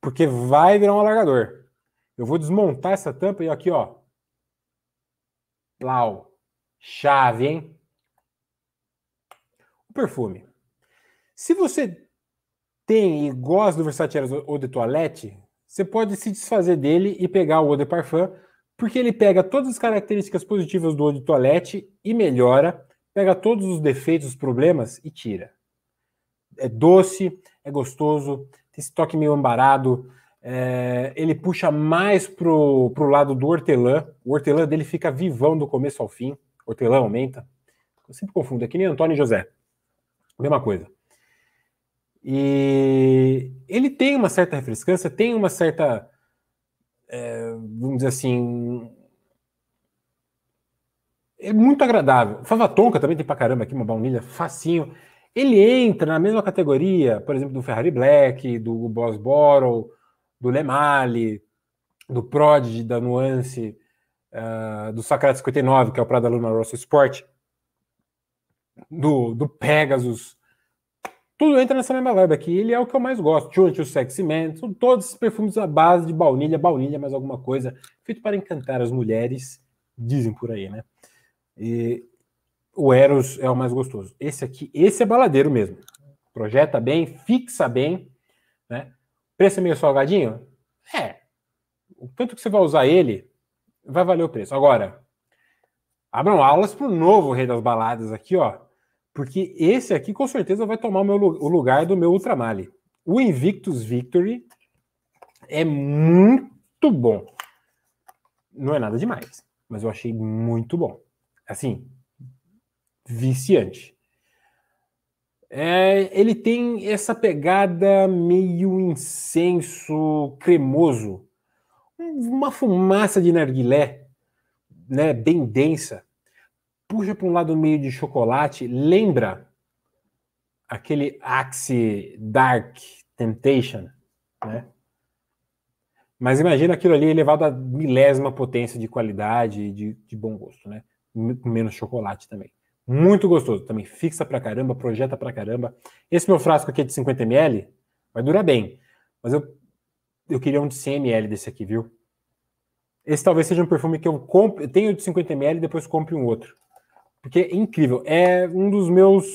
Porque vai virar um alargador. Eu vou desmontar essa tampa e aqui, ó. Plau. Chave, hein? perfume. Se você tem e gosta do Versatiles Eau de Toilette, você pode se desfazer dele e pegar o Eau de Parfum, porque ele pega todas as características positivas do Eau de Toilette e melhora, pega todos os defeitos, os problemas e tira. É doce, é gostoso, tem esse toque meio ambarado, é, ele puxa mais pro, o lado do hortelã, o hortelã dele fica vivão do começo ao fim, hortelã aumenta, eu sempre confundo, é que nem Antônio e José mesma coisa. E ele tem uma certa refrescância, tem uma certa, é, vamos dizer assim, é muito agradável. Fava Tonka também tem pra caramba aqui, uma baunilha facinho. Ele entra na mesma categoria, por exemplo, do Ferrari Black, do Boss Bottle, do Lemale, do Prodigy, da Nuance, uh, do Sacrado 59, que é o Prada Luna Rosso Sport do, do Pegasus. Tudo entra nessa mesma vibe aqui. Ele é o que eu mais gosto. Church, o Sexy Man, são todos perfumes à base de baunilha, baunilha mais alguma coisa, feito para encantar as mulheres, dizem por aí, né? E o Eros é o mais gostoso. Esse aqui, esse é baladeiro mesmo. Projeta bem, fixa bem, né? Preço é meio salgadinho? É. O tanto que você vai usar ele, vai valer o preço. Agora, abram aulas para o novo rei das baladas aqui, ó. Porque esse aqui com certeza vai tomar o, meu, o lugar do meu Ultramale. O Invictus Victory é muito bom. Não é nada demais, mas eu achei muito bom. Assim, viciante. É, ele tem essa pegada meio incenso cremoso, uma fumaça de narguilé, né, bem densa, puxa para um lado meio de chocolate, lembra aquele Axe Dark Temptation, né? Mas imagina aquilo ali elevado a milésima potência de qualidade e de, de bom gosto, né? Com menos chocolate também. Muito gostoso também. Fixa pra caramba, projeta pra caramba. Esse meu frasco aqui é de 50ml, vai durar bem. Mas eu, eu queria um de 100ml desse aqui, viu? Esse talvez seja um perfume que eu compre, tenho de 50ml e depois compre um outro. Porque é incrível. É um dos meus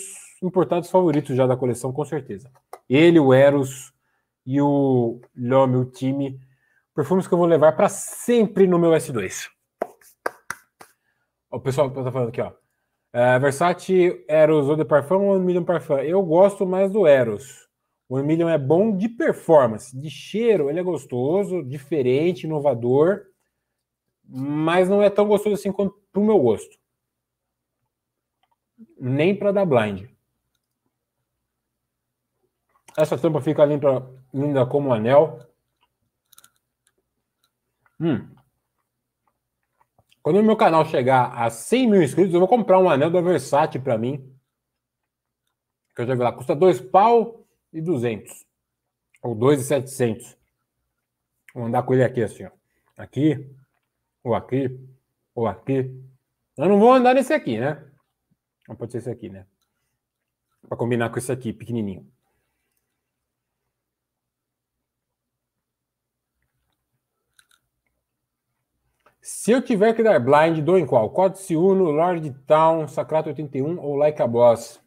importados favoritos já da coleção, com certeza. Ele, o Eros e o L'Homme, o time. Perfumes que eu vou levar para sempre no meu S2. O pessoal tá falando aqui, ó. É, Versace, Eros ou de Parfum ou Million Parfum? Eu gosto mais do Eros. O Million é bom de performance, de cheiro, ele é gostoso, diferente, inovador, mas não é tão gostoso assim quanto pro meu gosto nem para dar blind. Essa tampa fica limpa, linda como um anel. Hum. Quando o meu canal chegar a 100 mil inscritos, eu vou comprar um anel da Versace para mim. Que eu já vi lá. Custa dois pau e 200. Ou dois e Vou andar com ele aqui assim, ó. Aqui, ou aqui, ou aqui. Eu não vou andar nesse aqui, né? Pode ser esse aqui, né? Para combinar com esse aqui, pequenininho. Se eu tiver que dar blind, dou em qual? Códice Uno, Lord Town, Sacrato 81 ou Like a Boss?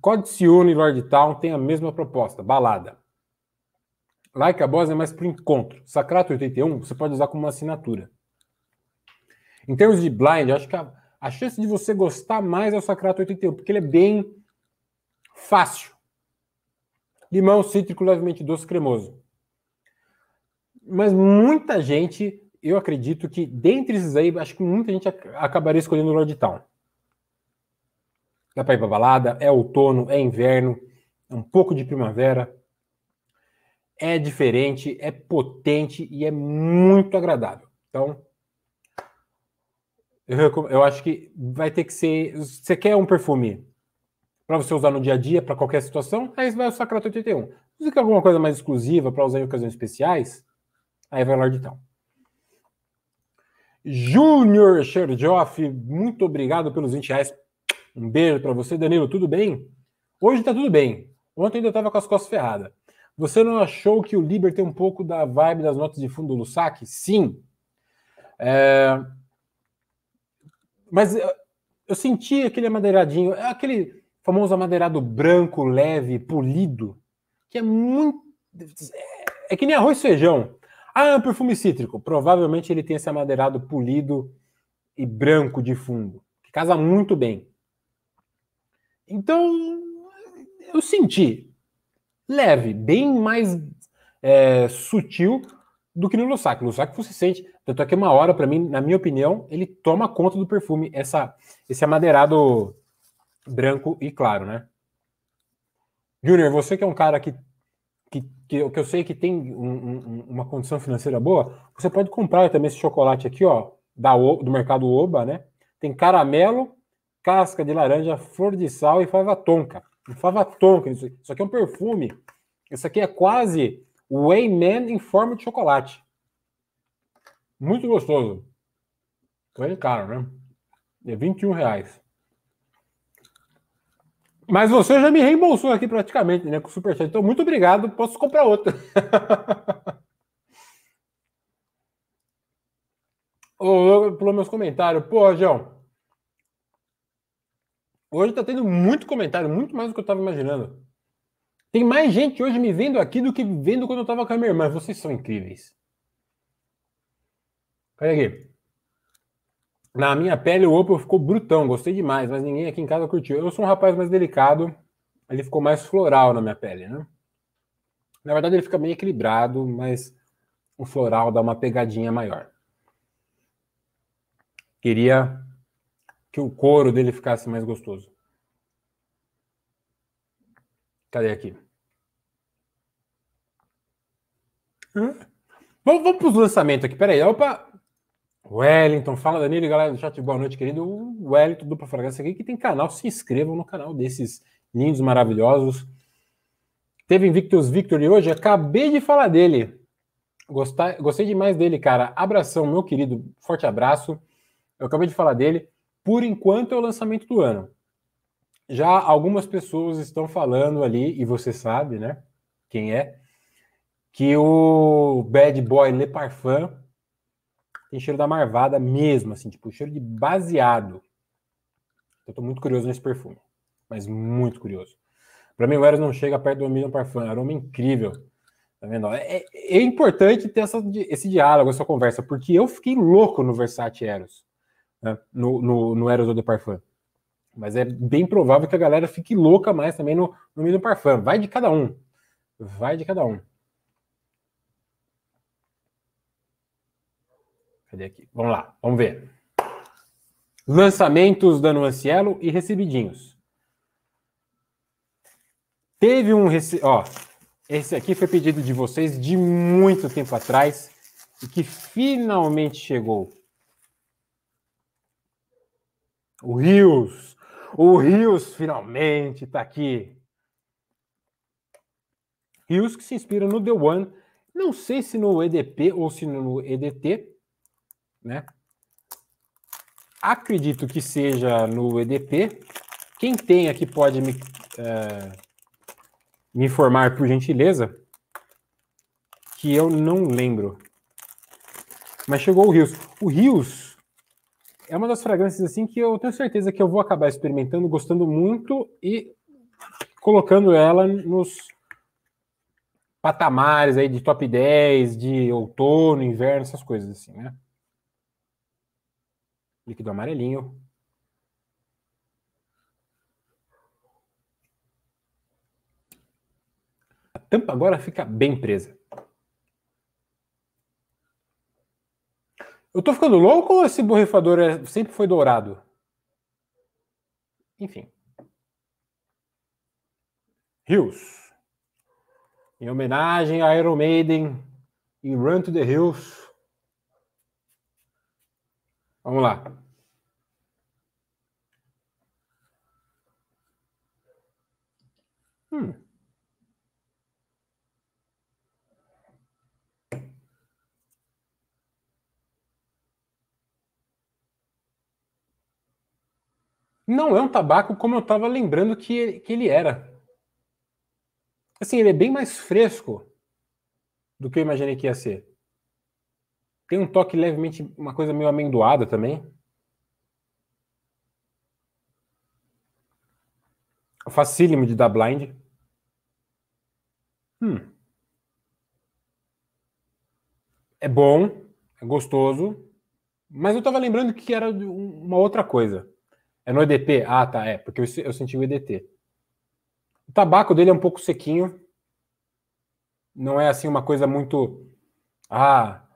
Códice Uno e Lord Town têm a mesma proposta, balada. Like a Boss é mais para encontro. Sacrato 81 você pode usar como uma assinatura. Em termos de blind, acho que a, a chance de você gostar mais é o Sacrato 81, porque ele é bem fácil. Limão, cítrico, levemente doce, cremoso. Mas muita gente, eu acredito que dentre esses aí, acho que muita gente acabaria escolhendo o Lord Town. Dá para ir para balada, é outono, é inverno, é um pouco de primavera. É diferente, é potente e é muito agradável. Então, eu, eu acho que vai ter que ser. Você quer um perfume para você usar no dia a dia, para qualquer situação? Aí você vai usar Sacrato 81. Se quer alguma coisa mais exclusiva para usar em ocasiões especiais, aí vai o Town. Júnior Sherjoff, muito obrigado pelos 20 reais. Um beijo para você, Danilo. Tudo bem? Hoje tá tudo bem. Ontem ainda estava com as costas ferradas. Você não achou que o Liber tem um pouco da vibe das notas de fundo do Lussac? Sim. É, mas eu, eu senti aquele amadeiradinho, é aquele famoso amadeirado branco, leve, polido, que é muito. É, é que nem arroz e feijão. Ah, é um perfume cítrico. Provavelmente ele tem esse amadeirado polido e branco de fundo, que casa muito bem. Então, eu senti leve, bem mais é, sutil do que no Lussac. No Lussac você sente tanto é que uma hora, para mim, na minha opinião, ele toma conta do perfume, essa, esse amadeirado branco e claro, né? Júnior, você que é um cara que, que, que, eu, que eu sei que tem um, um, uma condição financeira boa, você pode comprar também esse chocolate aqui, ó, da, do mercado Oba, né? Tem caramelo, casca de laranja, flor de sal e fava tonka. fava tonka, isso, isso aqui é um perfume. Isso aqui é quase Wayman em forma de chocolate. Muito gostoso. Bem caro, né? É 21 reais. Mas você já me reembolsou aqui praticamente, né? Com o Superchat. Então, muito obrigado. Posso comprar outra. pelo meus comentários. Pô, João. Hoje tá tendo muito comentário, muito mais do que eu tava imaginando. Tem mais gente hoje me vendo aqui do que vendo quando eu tava com a minha irmã. Vocês são incríveis. Olha aqui. Na minha pele, o Opel ficou brutão, gostei demais, mas ninguém aqui em casa curtiu. Eu sou um rapaz mais delicado, ele ficou mais floral na minha pele, né? Na verdade, ele fica bem equilibrado, mas o floral dá uma pegadinha maior. Queria que o couro dele ficasse mais gostoso. Cadê aqui? Hum? Vamos, vamos para os lançamentos aqui. Peraí, opa, Wellington, fala Danilo, galera do chat, boa noite, querido. O Wellington do Profragança aqui, que tem canal, se inscrevam no canal desses lindos, maravilhosos. Teve Invictus Victory hoje, acabei de falar dele. Gostar, gostei demais dele, cara. Abração, meu querido, forte abraço. Eu acabei de falar dele. Por enquanto é o lançamento do ano. Já algumas pessoas estão falando ali, e você sabe, né? Quem é? Que o Bad Boy Le Parfum tem cheiro da marvada mesmo, assim, tipo, cheiro de baseado. Eu tô muito curioso nesse perfume, mas muito curioso. Para mim, o Eros não chega perto do Omnium Parfum, é aroma incrível. Tá vendo? É, é, é importante ter essa, esse diálogo, essa conversa, porque eu fiquei louco no Versace Eros, né? no, no, no Eros de Parfum. Mas é bem provável que a galera fique louca mais também no, no Parfum. Vai de cada um. Vai de cada um. Cadê aqui? Vamos lá, vamos ver. Lançamentos da Nuancielo e recebidinhos. Teve um. Rece... Ó, esse aqui foi pedido de vocês de muito tempo atrás e que finalmente chegou. O Rios. O Rios finalmente está aqui. Rios que se inspira no The One. Não sei se no EDP ou se no EDT, né? Acredito que seja no EDP. Quem tem aqui pode me, é, me informar, por gentileza, que eu não lembro. Mas chegou o Rios. O Rios é uma das fragrâncias assim que eu tenho certeza que eu vou acabar experimentando, gostando muito e colocando ela nos patamares aí de top 10, de outono, inverno, essas coisas assim, né? líquido amarelinho. A tampa agora fica bem presa. Eu tô ficando louco ou esse borrifador é- sempre foi dourado? Enfim. Rios. Em homenagem a Iron Maiden e Run to the Hills, Vamos lá. Hum. Não é um tabaco como eu estava lembrando que, que ele era. Assim, ele é bem mais fresco do que eu imaginei que ia ser. Tem um toque levemente, uma coisa meio amendoada também. Facílimo de dar blind. Hum. É bom, é gostoso, mas eu tava lembrando que era uma outra coisa. É no EDP? Ah, tá, é, porque eu, eu senti o EDT. O tabaco dele é um pouco sequinho. Não é assim uma coisa muito. Ah,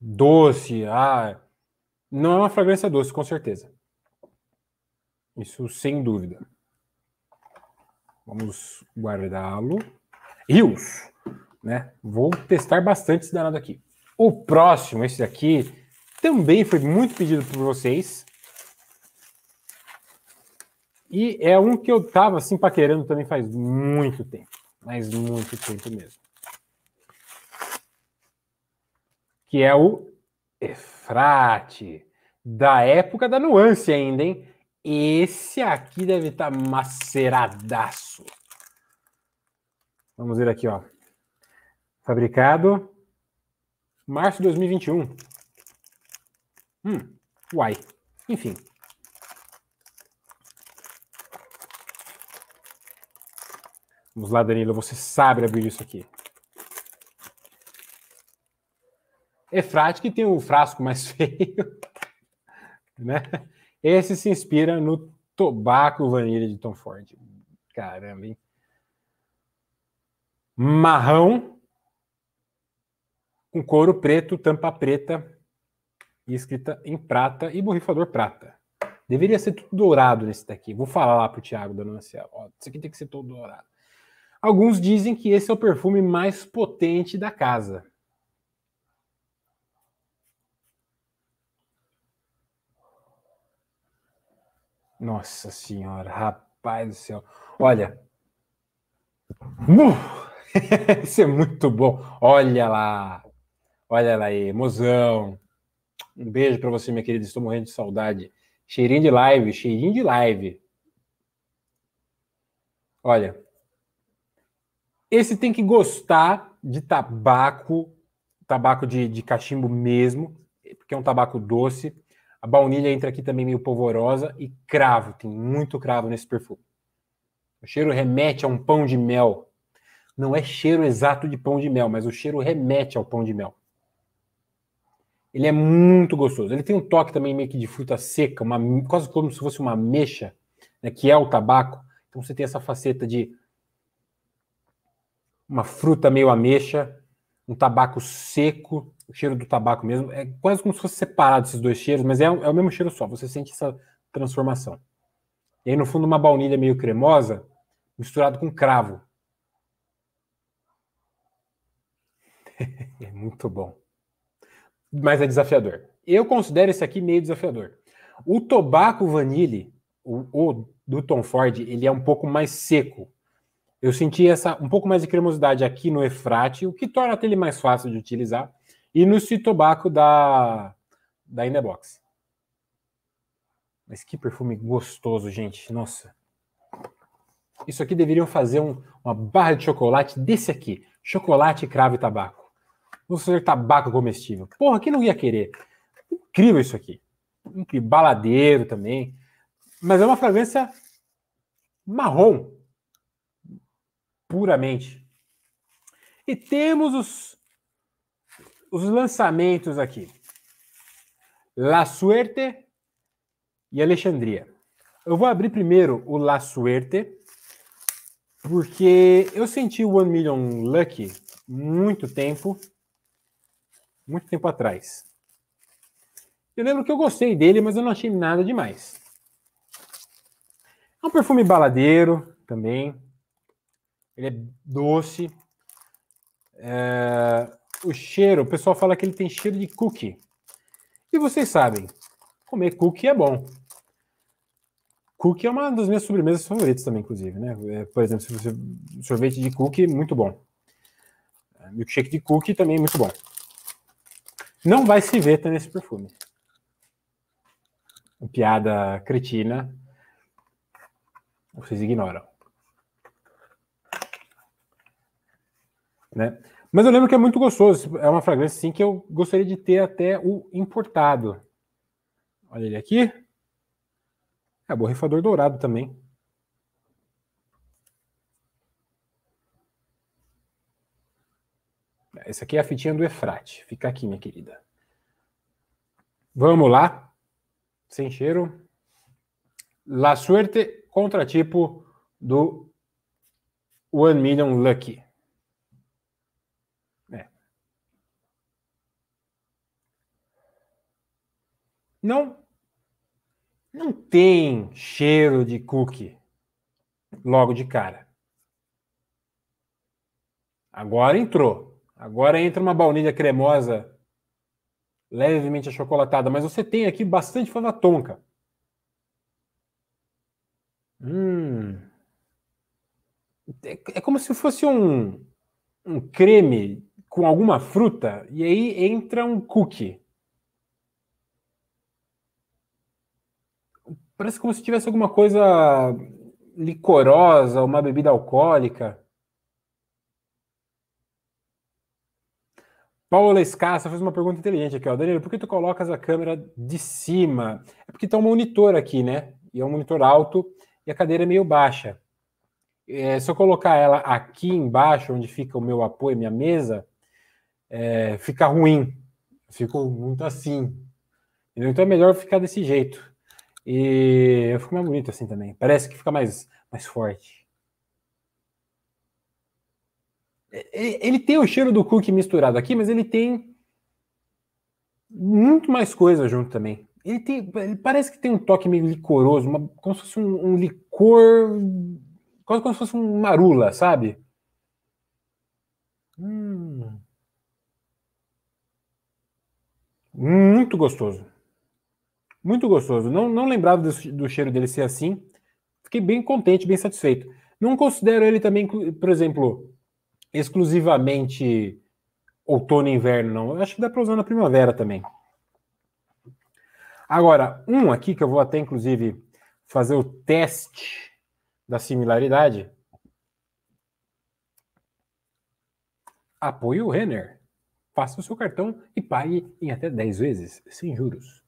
doce, ah, não é uma fragrância doce, com certeza. Isso sem dúvida. Vamos guardá-lo. Rios, né? Vou testar bastante esse danado aqui. O próximo, esse daqui, também foi muito pedido por vocês. E é um que eu tava assim paquerando também faz muito tempo, mas muito tempo mesmo. que é o Efrate, da época da nuance ainda, hein? Esse aqui deve estar tá maceradaço. Vamos ver aqui, ó. Fabricado março de 2021. Hum, uai. Enfim. Vamos lá, Danilo, você sabe abrir isso aqui. Efrate, que tem um frasco mais feio, né? Esse se inspira no Tobacco vanilha de Tom Ford. Caramba, hein? Marrão, com couro preto, tampa preta, e escrita em prata e borrifador prata. Deveria ser tudo dourado nesse daqui. Vou falar lá pro Thiago da Nanciel. Ó, isso aqui tem que ser todo dourado. Alguns dizem que esse é o perfume mais potente da casa. Nossa Senhora, rapaz do céu. Olha. Uh, isso é muito bom. Olha lá. Olha lá aí, mozão. Um beijo para você, minha querida. Estou morrendo de saudade. Cheirinho de live, cheirinho de live. Olha. Esse tem que gostar de tabaco, tabaco de, de cachimbo mesmo, porque é um tabaco doce. A baunilha entra aqui também meio polvorosa e cravo, tem muito cravo nesse perfume. O cheiro remete a um pão de mel. Não é cheiro exato de pão de mel, mas o cheiro remete ao pão de mel. Ele é muito gostoso. Ele tem um toque também meio que de fruta seca, uma, quase como se fosse uma mecha, né, que é o tabaco. Então você tem essa faceta de uma fruta meio ameixa, um tabaco seco, o cheiro do tabaco mesmo. É quase como se fosse separado esses dois cheiros, mas é, é o mesmo cheiro só. Você sente essa transformação. E aí, no fundo, uma baunilha meio cremosa, misturado com cravo. é muito bom. Mas é desafiador. Eu considero esse aqui meio desafiador. O tabaco vanille, o, o do Tom Ford, ele é um pouco mais seco. Eu senti essa um pouco mais de cremosidade aqui no Efrate, o que torna ele mais fácil de utilizar, e no Citobaco da, da Indebox. Mas que perfume gostoso, gente. Nossa. Isso aqui deveriam fazer um, uma barra de chocolate desse aqui. Chocolate, cravo e tabaco. Vamos fazer tabaco comestível. Porra, quem não ia querer? Incrível isso aqui. Incrível. Baladeiro também. Mas é uma fragrância marrom puramente. E temos os, os lançamentos aqui. La Suerte e Alexandria. Eu vou abrir primeiro o La Suerte, porque eu senti o One Million Lucky muito tempo, muito tempo atrás. Eu lembro que eu gostei dele, mas eu não achei nada demais. É um perfume baladeiro também. Ele é doce. É... O cheiro, o pessoal fala que ele tem cheiro de cookie. E vocês sabem, comer cookie é bom. Cookie é uma das minhas sobremesas favoritas também, inclusive, né? É, por exemplo, se você... sorvete de cookie, muito bom. Milkshake de cookie também muito bom. Não vai se ver tá nesse perfume. Piada cretina. Vocês ignoram. né? Mas eu lembro que é muito gostoso, é uma fragrância sim que eu gostaria de ter até o importado. Olha ele aqui. É borrifador dourado também. Essa aqui é a fitinha do Efrate. Fica aqui, minha querida. Vamos lá. Sem cheiro. La Suerte, contratipo do One Million Lucky. não não tem cheiro de cookie logo de cara. Agora entrou. Agora entra uma baunilha cremosa levemente achocolatada, mas você tem aqui bastante fava tonka. Hum. É, é como se fosse um, um creme com alguma fruta e aí entra um cookie. Parece como se tivesse alguma coisa licorosa, uma bebida alcoólica. Paula Escassa fez uma pergunta inteligente aqui, ó. Danilo, por que tu colocas a câmera de cima? É porque tem tá um monitor aqui, né? E é um monitor alto e a cadeira é meio baixa. É, se eu colocar ela aqui embaixo, onde fica o meu apoio, minha mesa, é, fica ruim. Ficou muito assim. Então é melhor ficar desse jeito. E fica mais bonito assim também. Parece que fica mais, mais forte. Ele, ele tem o cheiro do cookie misturado aqui, mas ele tem muito mais coisa junto também. Ele, tem, ele parece que tem um toque meio licoroso, uma, como se fosse um, um licor. Quase como se fosse um marula, sabe? Hum. Muito gostoso. Muito gostoso. Não, não lembrava do, do cheiro dele ser assim. Fiquei bem contente, bem satisfeito. Não considero ele também, por exemplo, exclusivamente outono e inverno, não. Eu acho que dá para usar na primavera também. Agora, um aqui que eu vou até inclusive fazer o teste da similaridade. Apoie o Renner. Faça o seu cartão e pague em até 10 vezes, sem juros.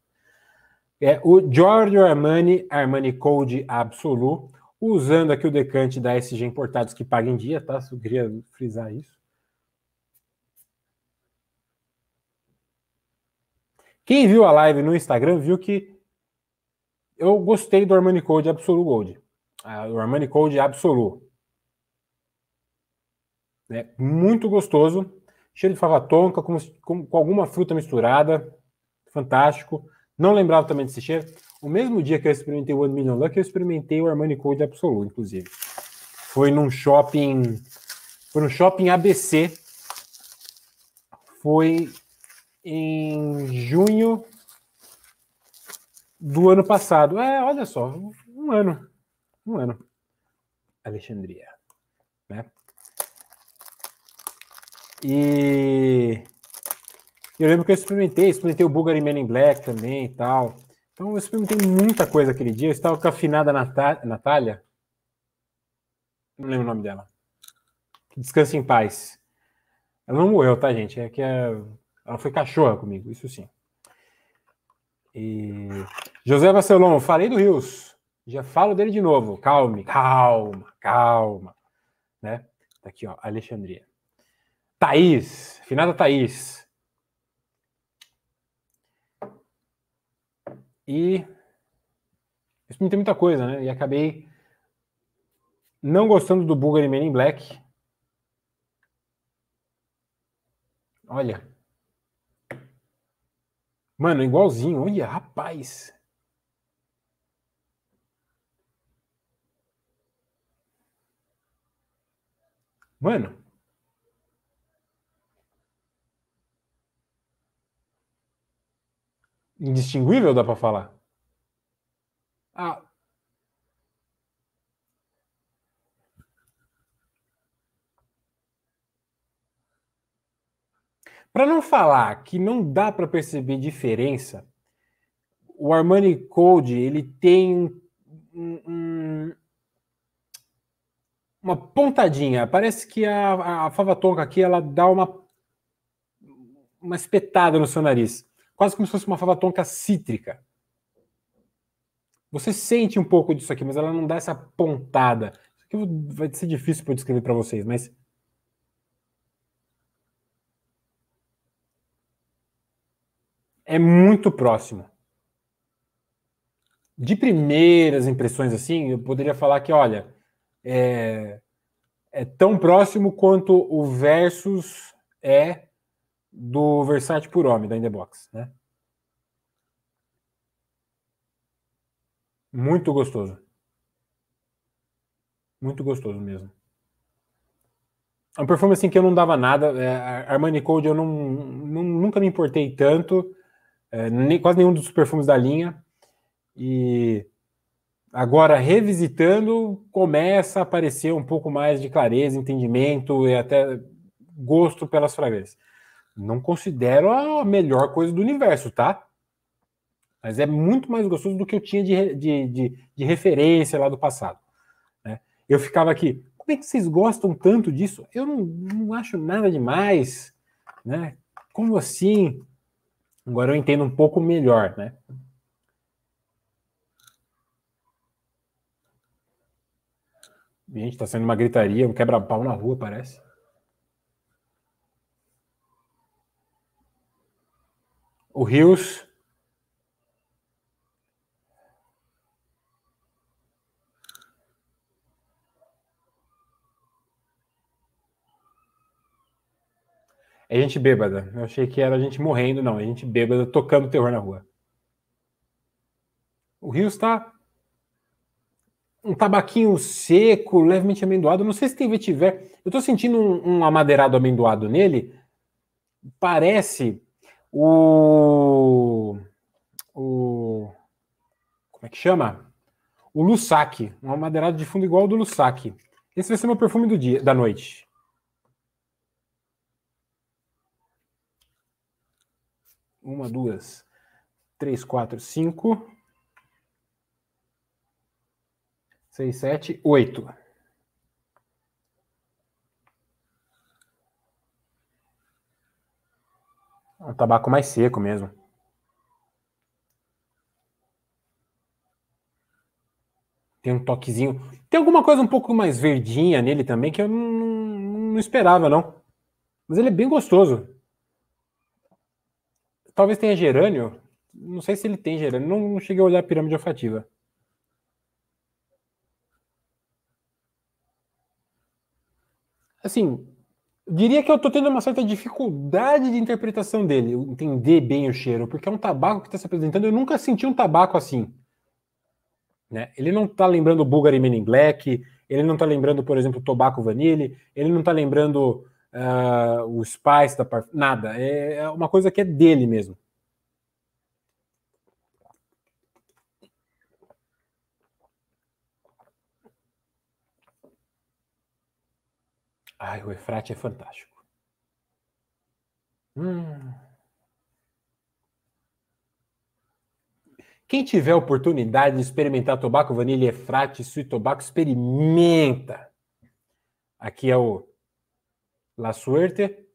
É o Giorgio Armani, Armani Code Absolu, usando aqui o decante da SG Importados que paga em dia, tá? Eu queria frisar isso. Quem viu a live no Instagram viu que eu gostei do Armani Code Absolu Gold. Ah, o Armani Code Absolu. É muito gostoso. Cheiro de fava tonka, com, com, com alguma fruta misturada. Fantástico. Não lembrava também desse cheiro. O mesmo dia que eu experimentei o One Million Luck, eu experimentei o Armani Code Absolu, inclusive. Foi num shopping. Foi num shopping ABC. Foi em junho do ano passado. É, olha só, um ano. Um ano. Alexandria. Né? E eu lembro que eu experimentei, experimentei o Bulgari Men in Black também e tal. Então eu experimentei muita coisa aquele dia. Eu estava com a finada Natália. Não lembro o nome dela. Descanse em paz. Ela não morreu, tá, gente? É que ela foi cachorra comigo, isso sim. E... José Barcelon, falei do Rios. Já falo dele de novo. Calme, calma, calma. Né? Tá aqui, ó, Alexandria. Thaís, finada Thaís. E experimentei muita coisa, né? E acabei não gostando do Bulgari Men in Black. Olha. Mano, igualzinho. Olha, rapaz. Mano. Indistinguível, dá para falar? Ah. Para não falar que não dá para perceber diferença, o Armani Code ele tem um, uma pontadinha. Parece que a, a fava tonka aqui ela dá uma uma espetada no seu nariz quase como se fosse uma fava tonka cítrica. Você sente um pouco disso aqui, mas ela não dá essa pontada. Isso aqui vai ser difícil para eu descrever para vocês, mas. É muito próximo. De primeiras impressões, assim, eu poderia falar que, olha, é, é tão próximo quanto o versus é do Versace por Homem, da Indebox, né? Muito gostoso. Muito gostoso mesmo. É um perfume assim que eu não dava nada. É, Armani Code eu não, não, nunca me importei tanto. É, nem, quase nenhum dos perfumes da linha. E agora, revisitando, começa a aparecer um pouco mais de clareza, entendimento e até gosto pelas fragrâncias não considero a melhor coisa do universo, tá? Mas é muito mais gostoso do que eu tinha de, de, de, de referência lá do passado. Né? Eu ficava aqui, como é que vocês gostam tanto disso? Eu não, não acho nada demais, né? Como assim? Agora eu entendo um pouco melhor, né? Gente, tá sendo uma gritaria, um quebra-pau na rua, parece. O Rios. É gente bêbada. Eu achei que era a gente morrendo, não. É gente bêbada tocando terror na rua. O Rios está um tabaquinho seco, levemente amendoado. Não sei se tem vetiver. Eu estou sentindo um, um amadeirado amendoado nele. Parece o, o como é que chama? O Lussac, uma madeirada de fundo igual ao do Lussac. Esse vai ser meu perfume do dia, da noite. Uma, duas, três, quatro, cinco, seis, sete, oito. Um tabaco mais seco mesmo. Tem um toquezinho. Tem alguma coisa um pouco mais verdinha nele também que eu não, não esperava, não. Mas ele é bem gostoso. Talvez tenha gerânio. Não sei se ele tem gerânio. Não, não cheguei a olhar a pirâmide olfativa. Assim, diria que eu estou tendo uma certa dificuldade de interpretação dele, entender bem o cheiro, porque é um tabaco que está se apresentando. Eu nunca senti um tabaco assim. Né? Ele não está lembrando Bulgari Men in Black, ele não está lembrando, por exemplo, Tobacco Vanille, ele não está lembrando uh, o Spice, da parf... nada. É, é uma coisa que é dele mesmo. Ai, o Efrate é fantástico. Hum. Quem tiver oportunidade de experimentar tabaco, vanilha Efrate e tabaco, experimenta. Aqui é o La Suerte.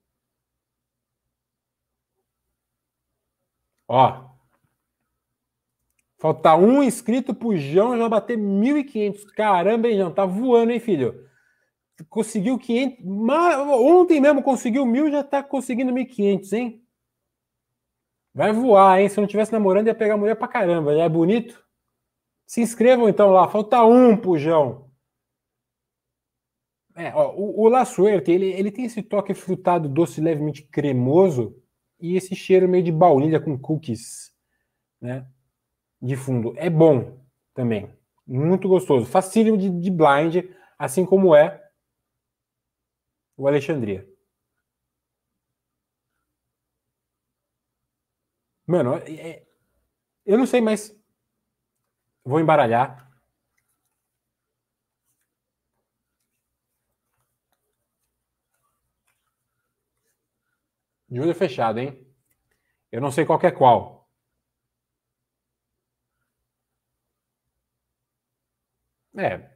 Ó. Falta um inscrito pro João já bater 1.500. Caramba, hein, João? Tá voando, hein, filho? Conseguiu 500. Ontem mesmo conseguiu mil, já tá conseguindo 1.500, hein? Vai voar, hein? Se eu não tivesse namorando, ia pegar mulher pra caramba. Já é bonito? Se inscrevam então lá. Falta um, pujão. É, ó, o, o La Suerte, ele, ele tem esse toque frutado, doce, levemente cremoso e esse cheiro meio de baunilha com cookies, né? De fundo. É bom também. Muito gostoso. Facílimo de, de blind, assim como é o Alexandria. Mano, é, é... eu não sei, mas vou embaralhar. De olho fechado, hein? Eu não sei qual é qual. É,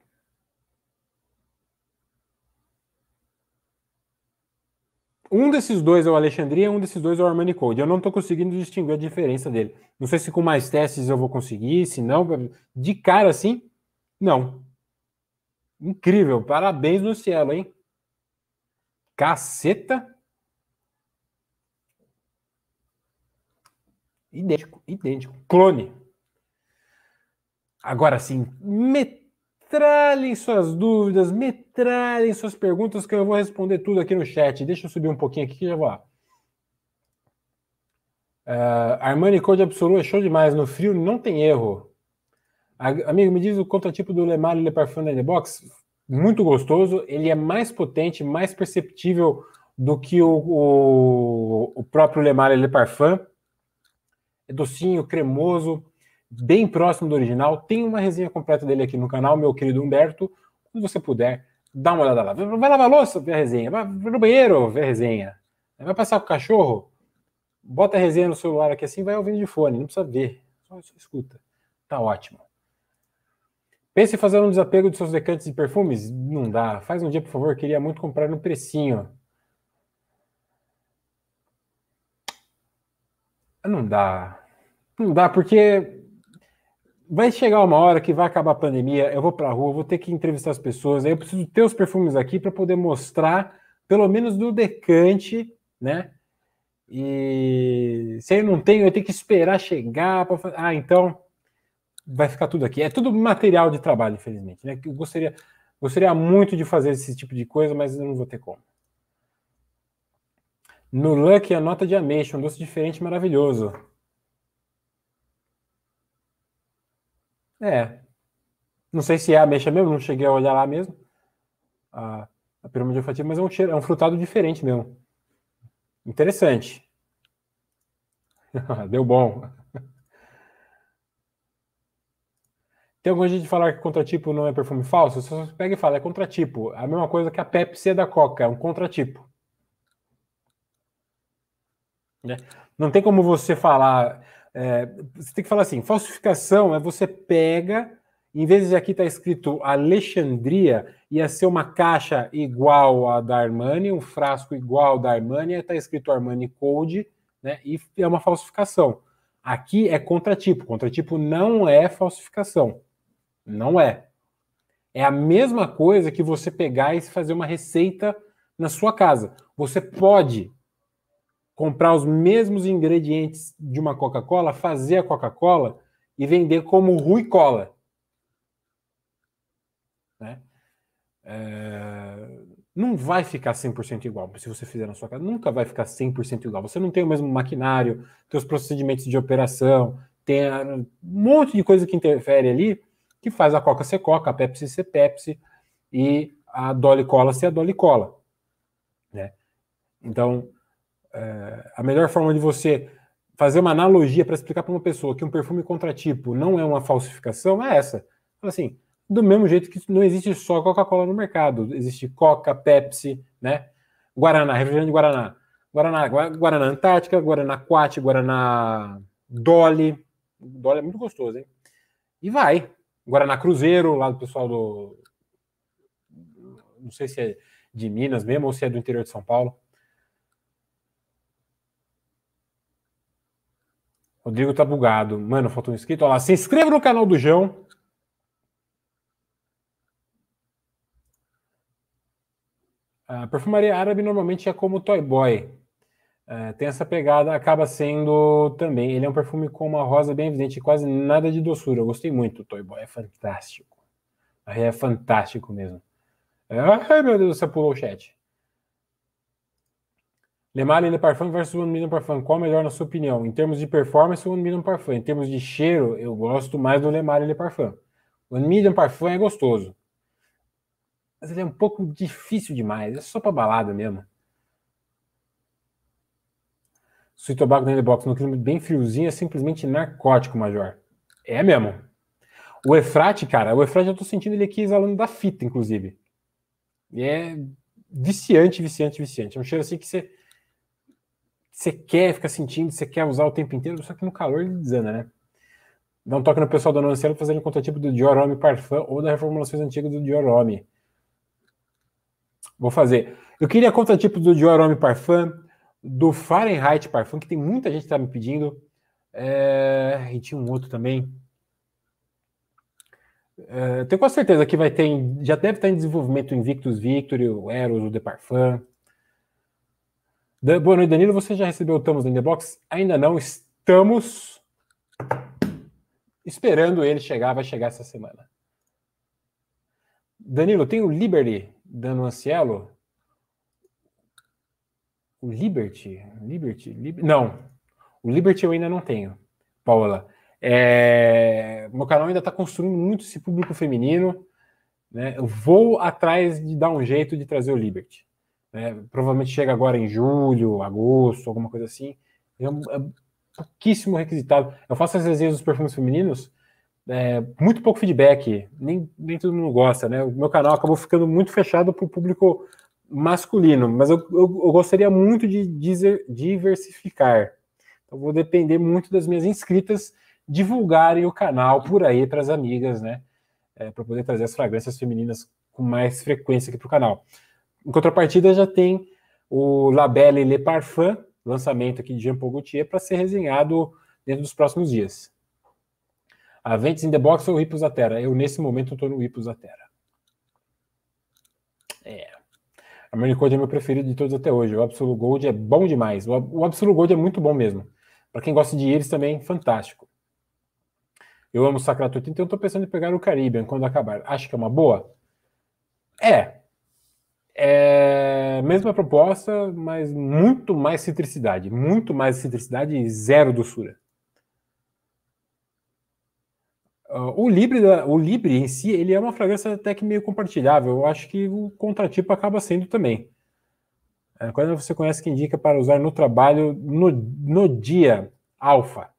Um desses dois é o Alexandria, um desses dois é o Armani Code. Eu não estou conseguindo distinguir a diferença dele. Não sei se com mais testes eu vou conseguir, se não. De cara assim, não. Incrível. Parabéns, no Cielo, hein? Caceta. Idêntico, idêntico. Clone. Agora sim, metade metralhem suas dúvidas, metralhem suas perguntas, que eu vou responder tudo aqui no chat. Deixa eu subir um pouquinho aqui que já vou lá. Uh, Armani Code Absolu é show demais. No frio não tem erro. A, amigo, me diz o contratipo do Le Le Parfum da Box. Muito gostoso. Ele é mais potente, mais perceptível do que o, o, o próprio Le Le Parfum. É docinho, cremoso bem próximo do original. Tem uma resenha completa dele aqui no canal, meu querido Humberto. Quando você puder, dá uma olhada lá. Vai lavar a louça, vê a resenha. Vai no banheiro, vê a resenha. Vai passar com o cachorro, bota a resenha no celular aqui assim, vai ouvindo de fone. Não precisa ver, só escuta. Tá ótimo. Pense em fazer um desapego de seus decantes de perfumes? Não dá. Faz um dia, por favor. Queria muito comprar no precinho. Não dá. Não dá, porque vai chegar uma hora que vai acabar a pandemia, eu vou para a rua, vou ter que entrevistar as pessoas, aí eu preciso ter os perfumes aqui para poder mostrar, pelo menos do decante, né? E se eu não tenho, eu tenho que esperar chegar para Ah, então vai ficar tudo aqui. É tudo material de trabalho, infelizmente. Né? Eu gostaria, gostaria muito de fazer esse tipo de coisa, mas eu não vou ter como. No Lucky, a nota de ameixa, um doce diferente maravilhoso. É. Não sei se é ameixa mesmo, não cheguei a olhar lá mesmo. A, a pirâmide olfativa, mas é um cheiro, é um frutado diferente mesmo. Interessante. Deu bom. Tem alguma gente de falar que contratipo não é perfume falso? Você só pega e fala, é contratipo. É a mesma coisa que a Pepsi é da Coca, é um contratipo. Né? Não tem como você falar é, você tem que falar assim: falsificação é você pega, em vez de aqui estar tá escrito Alexandria, ia ser uma caixa igual a da Armani, um frasco igual da Armani, está escrito Armani Code, né? E é uma falsificação. Aqui é contratipo. Contratipo não é falsificação. Não é. É a mesma coisa que você pegar e fazer uma receita na sua casa. Você pode comprar os mesmos ingredientes de uma Coca-Cola, fazer a Coca-Cola e vender como Rui Cola. Né? É... Não vai ficar 100% igual se você fizer na sua casa. Nunca vai ficar 100% igual. Você não tem o mesmo maquinário, tem os procedimentos de operação, tem um monte de coisa que interfere ali, que faz a Coca ser Coca, a Pepsi ser Pepsi e a Dolly Cola ser a Dolly Cola. Né? Então, é, a melhor forma de você fazer uma analogia para explicar para uma pessoa que um perfume contratipo não é uma falsificação é essa. Assim, do mesmo jeito que não existe só Coca-Cola no mercado, existe Coca, Pepsi, né? Guaraná, refrigerante Guaraná. Guaraná, Guaraná Antártica, Guaraná Quate Guaraná Dolly. Dolly é muito gostoso, hein? E vai. Guaraná Cruzeiro, lá do pessoal do. Não sei se é de Minas mesmo ou se é do interior de São Paulo. Rodrigo tá bugado. Mano, faltou um inscrito. Olha lá, se inscreva no canal do João. A perfumaria árabe normalmente é como Toy Boy. É, tem essa pegada, acaba sendo também. Ele é um perfume com uma rosa bem evidente, quase nada de doçura. Eu gostei muito. do Toy Boy é fantástico. É fantástico mesmo. É, ai, meu Deus, você pulou o chat. Lemar e Le Parfum versus One Million Parfum. Qual é melhor na sua opinião? Em termos de performance, One Million Parfum. Em termos de cheiro, eu gosto mais do Lemar e Le Parfum. One Million Parfum é gostoso. Mas ele é um pouco difícil demais. É só pra balada mesmo. Sweet Tobacco tá Daily Box no clima bem friozinho é simplesmente narcótico, Major. É mesmo. O Efrate, cara, o Efrate eu tô sentindo ele aqui exalando da fita, inclusive. E é viciante, viciante, viciante. É um cheiro assim que você você quer ficar sentindo, você quer usar o tempo inteiro, só que no calor ele desana, né? Dá um toque no pessoal da Noncelo fazendo um contratipo do Dior Homme Parfum ou das reformulações antigas do Dior Homme. Vou fazer. Eu queria contratipo do Dior Homme Parfum, do Fahrenheit Parfum, que tem muita gente que tá me pedindo. É... E tinha um outro também. É... Tenho quase certeza que vai ter. Já deve estar em desenvolvimento o Invictus Victory, o Eros, o De Parfum. Boa noite, Danilo. Você já recebeu o Tamos Linderbox? Ainda não. Estamos esperando ele chegar. Vai chegar essa semana. Danilo, tem o Liberty dando Ancielo. O Liberty? Liberty? Liber... Não. O Liberty eu ainda não tenho, Paula. É... Meu canal ainda está construindo muito esse público feminino. Né? Eu vou atrás de dar um jeito de trazer o Liberty. É, provavelmente chega agora em julho, agosto, alguma coisa assim. É, é pouquíssimo requisitado. Eu faço as resenhas dos perfumes femininos, é, muito pouco feedback, nem, nem todo mundo gosta, né? O meu canal acabou ficando muito fechado para o público masculino, mas eu, eu, eu gostaria muito de dizer, diversificar. Então, vou depender muito das minhas inscritas divulgarem o canal por aí para as amigas, né? É, para poder trazer as fragrâncias femininas com mais frequência aqui para o canal. Em contrapartida, já tem o Labelle Le Parfum, lançamento aqui de Jean Paul Gaultier, para ser resenhado dentro dos próximos dias. A Ventes in the Box ou Ripos da Terra? Eu, nesse momento, estou no Ripos da Terra. É. A Mernicode é meu preferido de todos até hoje. O Absolute Gold é bom demais. O Absolute Gold é muito bom mesmo. Para quem gosta de eles também, é fantástico. Eu amo Sacrato, então estou pensando em pegar o Caribbean quando acabar. Acho que é uma boa? É, é, mesma proposta, mas muito mais citricidade. Muito mais citricidade e zero doçura. Ah, o Libre, o Libre em si, ele é uma fragrância até que meio compartilhável. Eu acho que o contratipo acaba sendo também. É, quando você conhece que indica para usar no trabalho, no, no dia, alfa.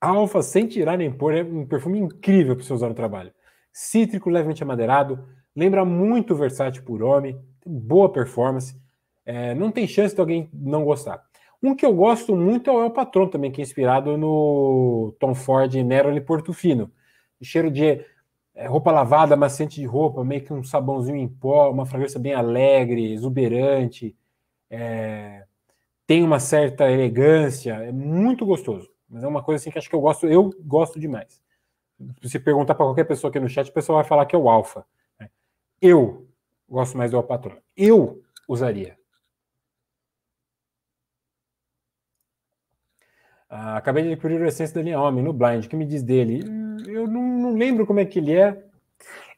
Alfa, sem tirar nem pôr, é um perfume incrível para você usar no trabalho. Cítrico, levemente amadeirado, Lembra muito versátil por homem, tem boa performance. É, não tem chance de alguém não gostar. Um que eu gosto muito é o El Patron também, que é inspirado no Tom Ford Nero e Portofino. cheiro de é, roupa lavada, maciante de roupa, meio que um sabãozinho em pó, uma fragrância bem alegre, exuberante. É, tem uma certa elegância, é muito gostoso. Mas é uma coisa assim que acho que eu gosto, eu gosto demais. Se perguntar para qualquer pessoa aqui no chat, o pessoal vai falar que é o Alfa. Eu gosto mais do Alpatrão. Eu usaria. Ah, acabei de adquirir o essência da linha Homem no Blind. O que me diz dele? Hum, eu não, não, lembro como é que ele é.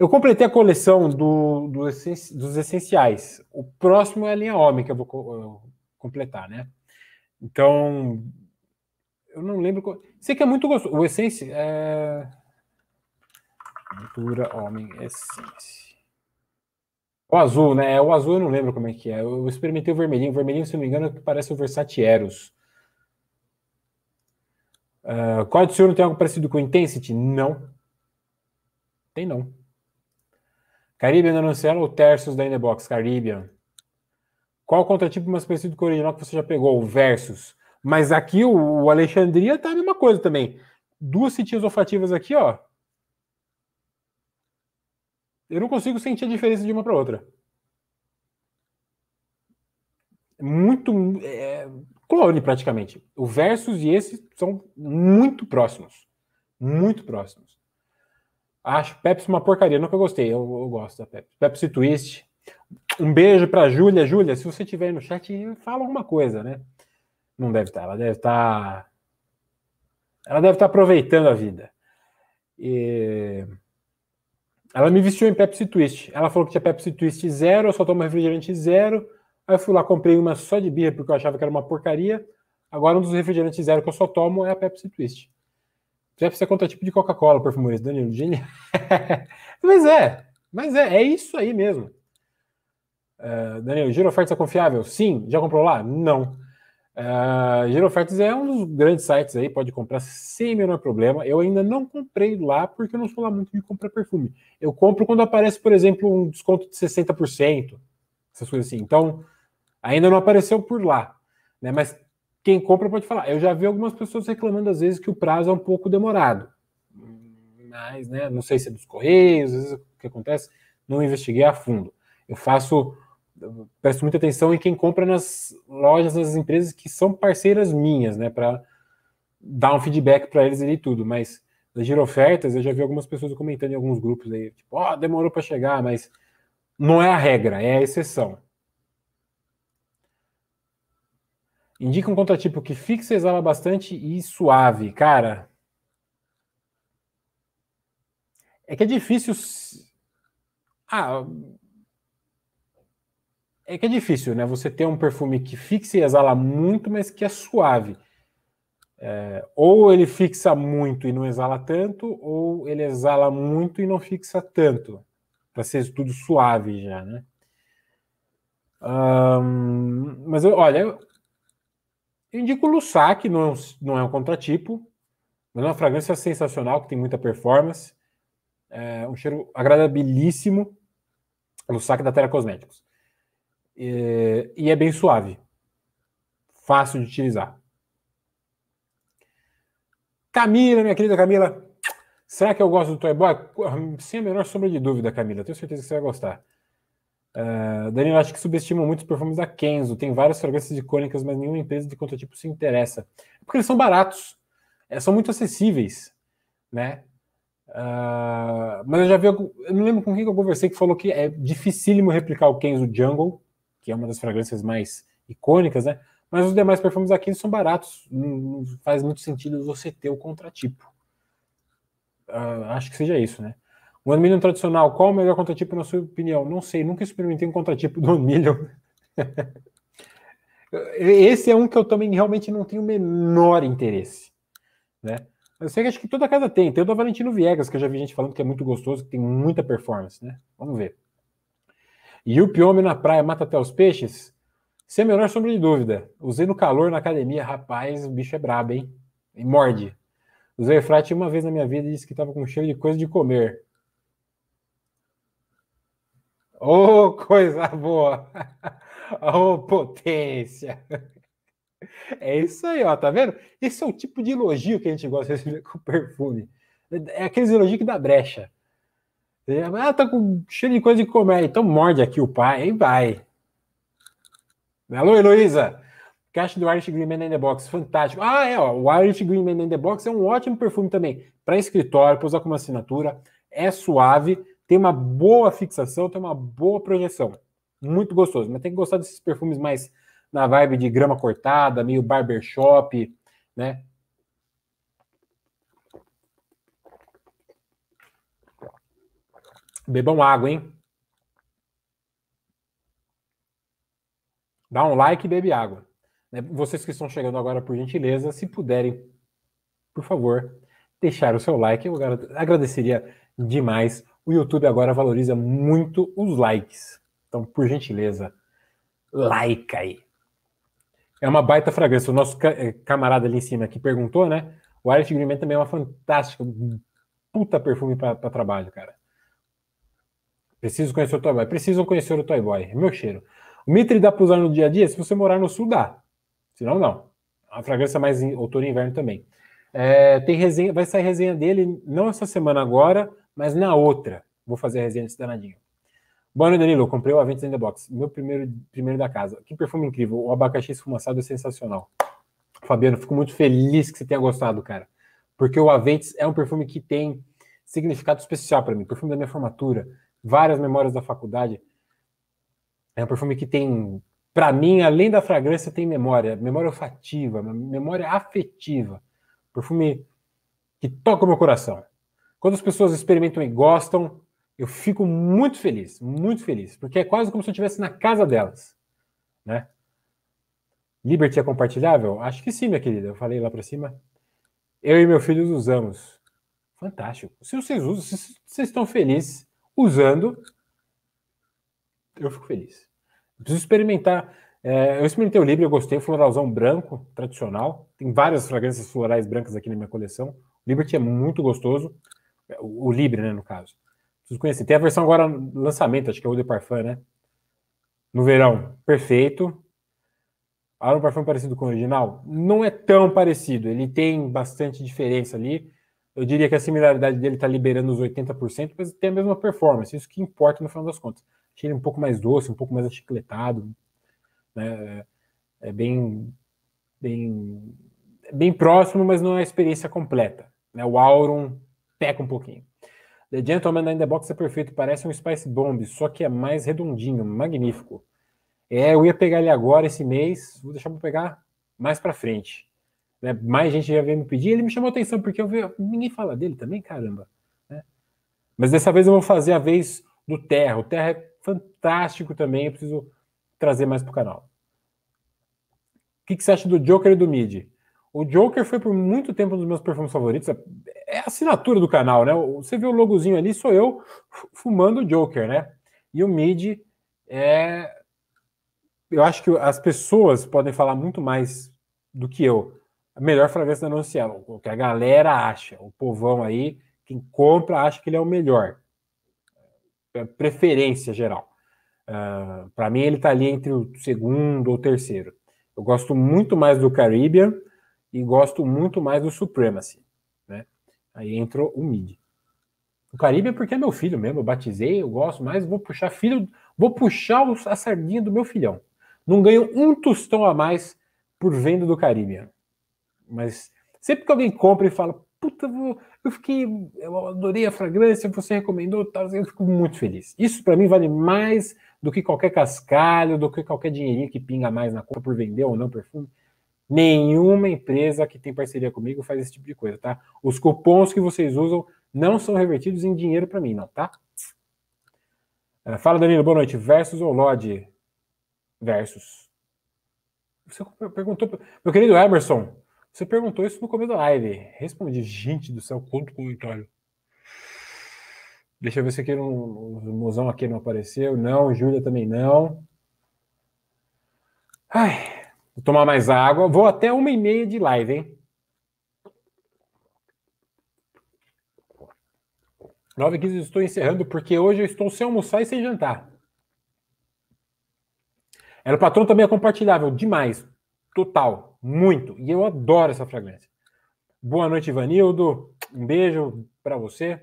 Eu completei a coleção do, do essenci, dos essenciais. O próximo é a linha Homem que eu vou co completar, né? Então, eu não lembro. Qual... Sei que é muito gostoso. O essência é. Cultura Homem Essência. O azul, né? O azul eu não lembro como é que é. Eu experimentei o vermelhinho. O vermelhinho, se não me engano, é que parece o Versatieros. Uh, ah, Código Senhor não tem algo parecido com Intensity? Não. Tem não. Caribbean anunciaram o Tersus da Inbox, Caribbean. Qual contratipo mais parecido com o original que você já pegou? O Versus. Mas aqui o Alexandria tá a mesma coisa também. Duas cintinhas olfativas aqui, ó. Eu não consigo sentir a diferença de uma para outra. É muito. É, clone, praticamente. O Versus e esse são muito próximos. Muito próximos. Acho Pepsi uma porcaria. Nunca gostei. Eu, eu gosto da Pepsi. Pepsi Twist. Um beijo para Júlia. Júlia, se você estiver no chat, fala alguma coisa, né? Não deve estar. Tá. Ela deve estar. Tá, ela deve estar tá aproveitando a vida. E... Ela me vestiu em Pepsi Twist. Ela falou que tinha Pepsi Twist zero, eu só tomo refrigerante zero. Aí eu fui lá, comprei uma só de birra, porque eu achava que era uma porcaria. Agora um dos refrigerantes zero que eu só tomo é a Pepsi Twist. Pepsi é contra tipo de Coca-Cola, perfumores, Danilo. Genial. mas é, mas é, é isso aí mesmo. Uh, Gira giro oferta é confiável? Sim. Já comprou lá? Não. Uh, é, Girofertas é um dos grandes sites aí, pode comprar sem o menor problema. Eu ainda não comprei lá porque eu não sou lá muito de comprar perfume. Eu compro quando aparece, por exemplo, um desconto de 60%, essas coisas assim. Então, ainda não apareceu por lá, né? Mas quem compra pode falar. Eu já vi algumas pessoas reclamando às vezes que o prazo é um pouco demorado. Mas, né, não sei se é dos correios, às vezes o que acontece, não investiguei a fundo. Eu faço presto muita atenção em quem compra nas lojas, nas empresas que são parceiras minhas, né, para dar um feedback para eles ali tudo, mas das ofertas, eu já vi algumas pessoas comentando em alguns grupos aí, tipo, ó, oh, demorou para chegar, mas não é a regra, é a exceção. Indica um contratipo que fixa, exala bastante e suave. Cara, é que é difícil. Ah, é que é difícil, né? Você ter um perfume que fixa e exala muito, mas que é suave. É, ou ele fixa muito e não exala tanto, ou ele exala muito e não fixa tanto, para ser tudo suave já, né? mas eu, olha, eu indico o Lussac, não é um, não é um contratipo, mas é uma fragrância sensacional, que tem muita performance, é um cheiro agradabilíssimo, Lussac da Terra Cosméticos. É, e, é bem suave. Fácil de utilizar. Camila, minha querida Camila, será que eu gosto do Toy Boy? Sem a menor sombra de dúvida, Camila, tenho certeza que você vai gostar. Uh, Danilo, acho que subestima muito os perfumes da Kenzo. Tem várias fragrâncias icônicas, mas nenhuma empresa de contratipo se interessa. É porque eles são baratos, são muito acessíveis, né? Uh, mas eu já vi, eu não lembro com quem que eu conversei que falou que é dificílimo replicar o Kenzo Jungle, que é uma das fragrâncias mais icônicas, né? Mas os demais perfumes aqui são baratos, não faz muito sentido você ter o contratipo. Uh, acho que seja isso, né? O Anmilion tradicional, qual o melhor contratipo na sua opinião? Não sei, nunca experimentei um contratipo do Anmilion. Esse é um que eu também realmente não tenho o menor interesse, né? Eu sei que acho que toda casa tem. Tem o da Valentino Viegas, que eu já vi gente falando que é muito gostoso, que tem muita performance, né? Vamos ver. E o Piome na praia mata até os peixes? Sem a menor sombra de dúvida. Usei no calor na academia, rapaz, o bicho é brabo, hein? E morde. Usei Efrate uma vez na minha vida e disse que estava com cheiro de coisa de comer. Ô, oh, coisa boa! Ô, oh, potência! É isso aí, ó, tá vendo? Esse é o tipo de elogio que a gente gosta de receber com perfume. É aqueles elogios que dá brecha. Ah, tá com cheio de coisa de comer, então morde aqui o pai, aí vai. Alô, Heloísa! Caixa do Irish Green Man in the Box, fantástico. Ah, é, ó, o Irish Green Man in the Box é um ótimo perfume também, para escritório, para usar como assinatura, é suave, tem uma boa fixação, tem uma boa projeção. Muito gostoso, mas tem que gostar desses perfumes mais na vibe de grama cortada, meio barbershop, né? Bebam água, hein? Dá um like e bebe água. Né, vocês que estão chegando agora, por gentileza, se puderem, por favor, deixar o seu like. Eu agradeceria demais. O YouTube agora valoriza muito os likes. Então, por gentileza, like aí. É uma baita fragrância. O nosso eh, camarada ali em cima que perguntou, né? O Irish Green Man também é uma fantástica puta perfume para trabalho, cara. Preciso conhecer o Toy Boy. Precisam conhecer o Toy Boy. É meu cheiro. O Mitre dá para usar no dia a dia? Se você morar no sul, dá. Senão, não. A fragrância é mais em outono e inverno também. É, tem resenha, vai sair resenha dele, não essa semana agora, mas na outra. Vou fazer a resenha desse danadinho. Boa noite, Danilo. Comprei o Aventis in the Box. Meu primeiro, primeiro da casa. Que perfume incrível. O abacaxi esfumaçado é sensacional. Fabiano, fico muito feliz que você tenha gostado, cara. Porque o Aventis é um perfume que tem significado especial para mim. Perfume da minha formatura várias memórias da faculdade. É um perfume que tem, para mim, além da fragrância, tem memória, memória olfativa, memória afetiva. Perfume que toca o meu coração. Quando as pessoas experimentam e gostam, eu fico muito feliz, muito feliz, porque é quase como se eu estivesse na casa delas, né? Liberty é compartilhável? Acho que sim, minha querida. Eu falei lá para cima. Eu e meu filho usamos. Fantástico. Se vocês usam, se vocês estão felizes, usando, eu fico feliz. Eu preciso experimentar. É, eu experimentei o Libre, eu gostei, é floralzão branco, tradicional. Tem várias fragrâncias florais brancas aqui na minha coleção. O Liberty é muito gostoso. O, o Libre, né, no caso. Preciso conhecer. Tem a versão agora lançamento, acho que é o de Parfum, né? No verão, perfeito. Ah, um parfum parecido com o original? Não é tão parecido, ele tem bastante diferença ali eu diria que a similaridade dele está liberando os 80%, mas tem a mesma performance, isso que importa no final das contas. Achei ele um pouco mais doce, um pouco mais achicletado, né? É bem, bem, bem próximo, mas não é a experiência completa. Né? O Auron peca um pouquinho. The Gentleman in the Box é perfeito, parece um Spice Bomb, só que é mais redondinho, magnífico. É, eu ia pegar ele agora esse mês, vou deixar para pegar mais para frente. Né? Mais gente já veio me pedir, ele me chamou atenção, porque eu vi, ninguém fala dele também, caramba. Né? Mas dessa vez eu vou fazer a vez do Terra. O Terra é fantástico também, eu preciso trazer mais para o canal. O que, que, você acha do Joker e do Mid? O Joker foi por muito tempo um dos meus perfumes favoritos. É a assinatura do canal, né? Você vê o logozinho ali, sou eu fumando o Joker, né? E o Mid é. Eu acho que as pessoas podem falar muito mais do que eu a melhor fragrância da Anuncial, o que a galera acha, o povão aí, quem compra acha que ele é o melhor. É preferência geral. Uh, ah, para mim, ele está ali entre o segundo ou terceiro. Eu gosto muito mais do Caribbean e gosto muito mais do Supremacy. Né? Aí entrou o mid. O Caribbean é porque é meu filho mesmo, eu batizei, eu gosto, mais vou puxar filho, vou puxar a sardinha do meu filhão. Não ganho um tostão a mais por venda do Caribbean. Mas sempre que alguém compra e fala, puta, eu fiquei, eu adorei a fragrância, você recomendou, tal, eu fico muito feliz. Isso para mim vale mais do que qualquer cascalho, do que qualquer dinheirinho que pinga mais na conta por vender ou não perfume. Nenhuma empresa que tem parceria comigo faz esse tipo de coisa, tá? Os cupons que vocês usam não são revertidos em dinheiro para mim, não, tá? Ah, fala, Danilo, boa noite. Versus ou Lodge? Versus. Você perguntou. Meu querido Emerson, você perguntou isso no começo da live. Respondi, gente do céu, quanto comentário. Deixa eu ver se aqui no, no mozão aqui não apareceu. Não, Júlia também não. Ai, vou tomar mais água. Vou até uma e meia de live, hein? Nove e quinze estou encerrando, porque hoje eu estou sem almoçar e sem jantar. Era o patrão também é compartilhável, demais. Total muito. E eu adoro essa fragrância. Boa noite, Ivanildo. Um beijo para você.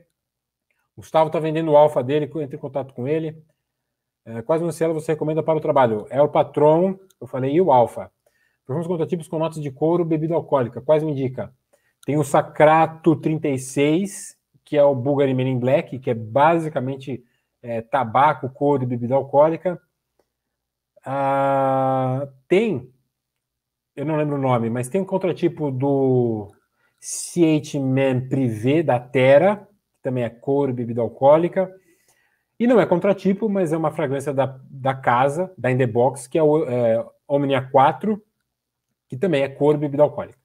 Gustavo está vendendo o alfa dele, entre em contato com ele. É, quais Marcelo você recomenda para o trabalho? É o Patron, eu falei, e o alfa. Perfumes contratipos com notas de couro, bebida alcoólica. Quais me indica? Tem o Sacrato 36, que é o Bulgari Men in Black, que é basicamente é, tabaco, couro e bebida alcoólica. Ah, tem eu não lembro o nome, mas tem um contratipo do c man Privé da Terra, que também é cor bebida alcoólica. E não é contratipo, mas é uma fragrância da, da casa, da In The Box, que é o é, Omnia 4, que também é cor bebida alcoólica.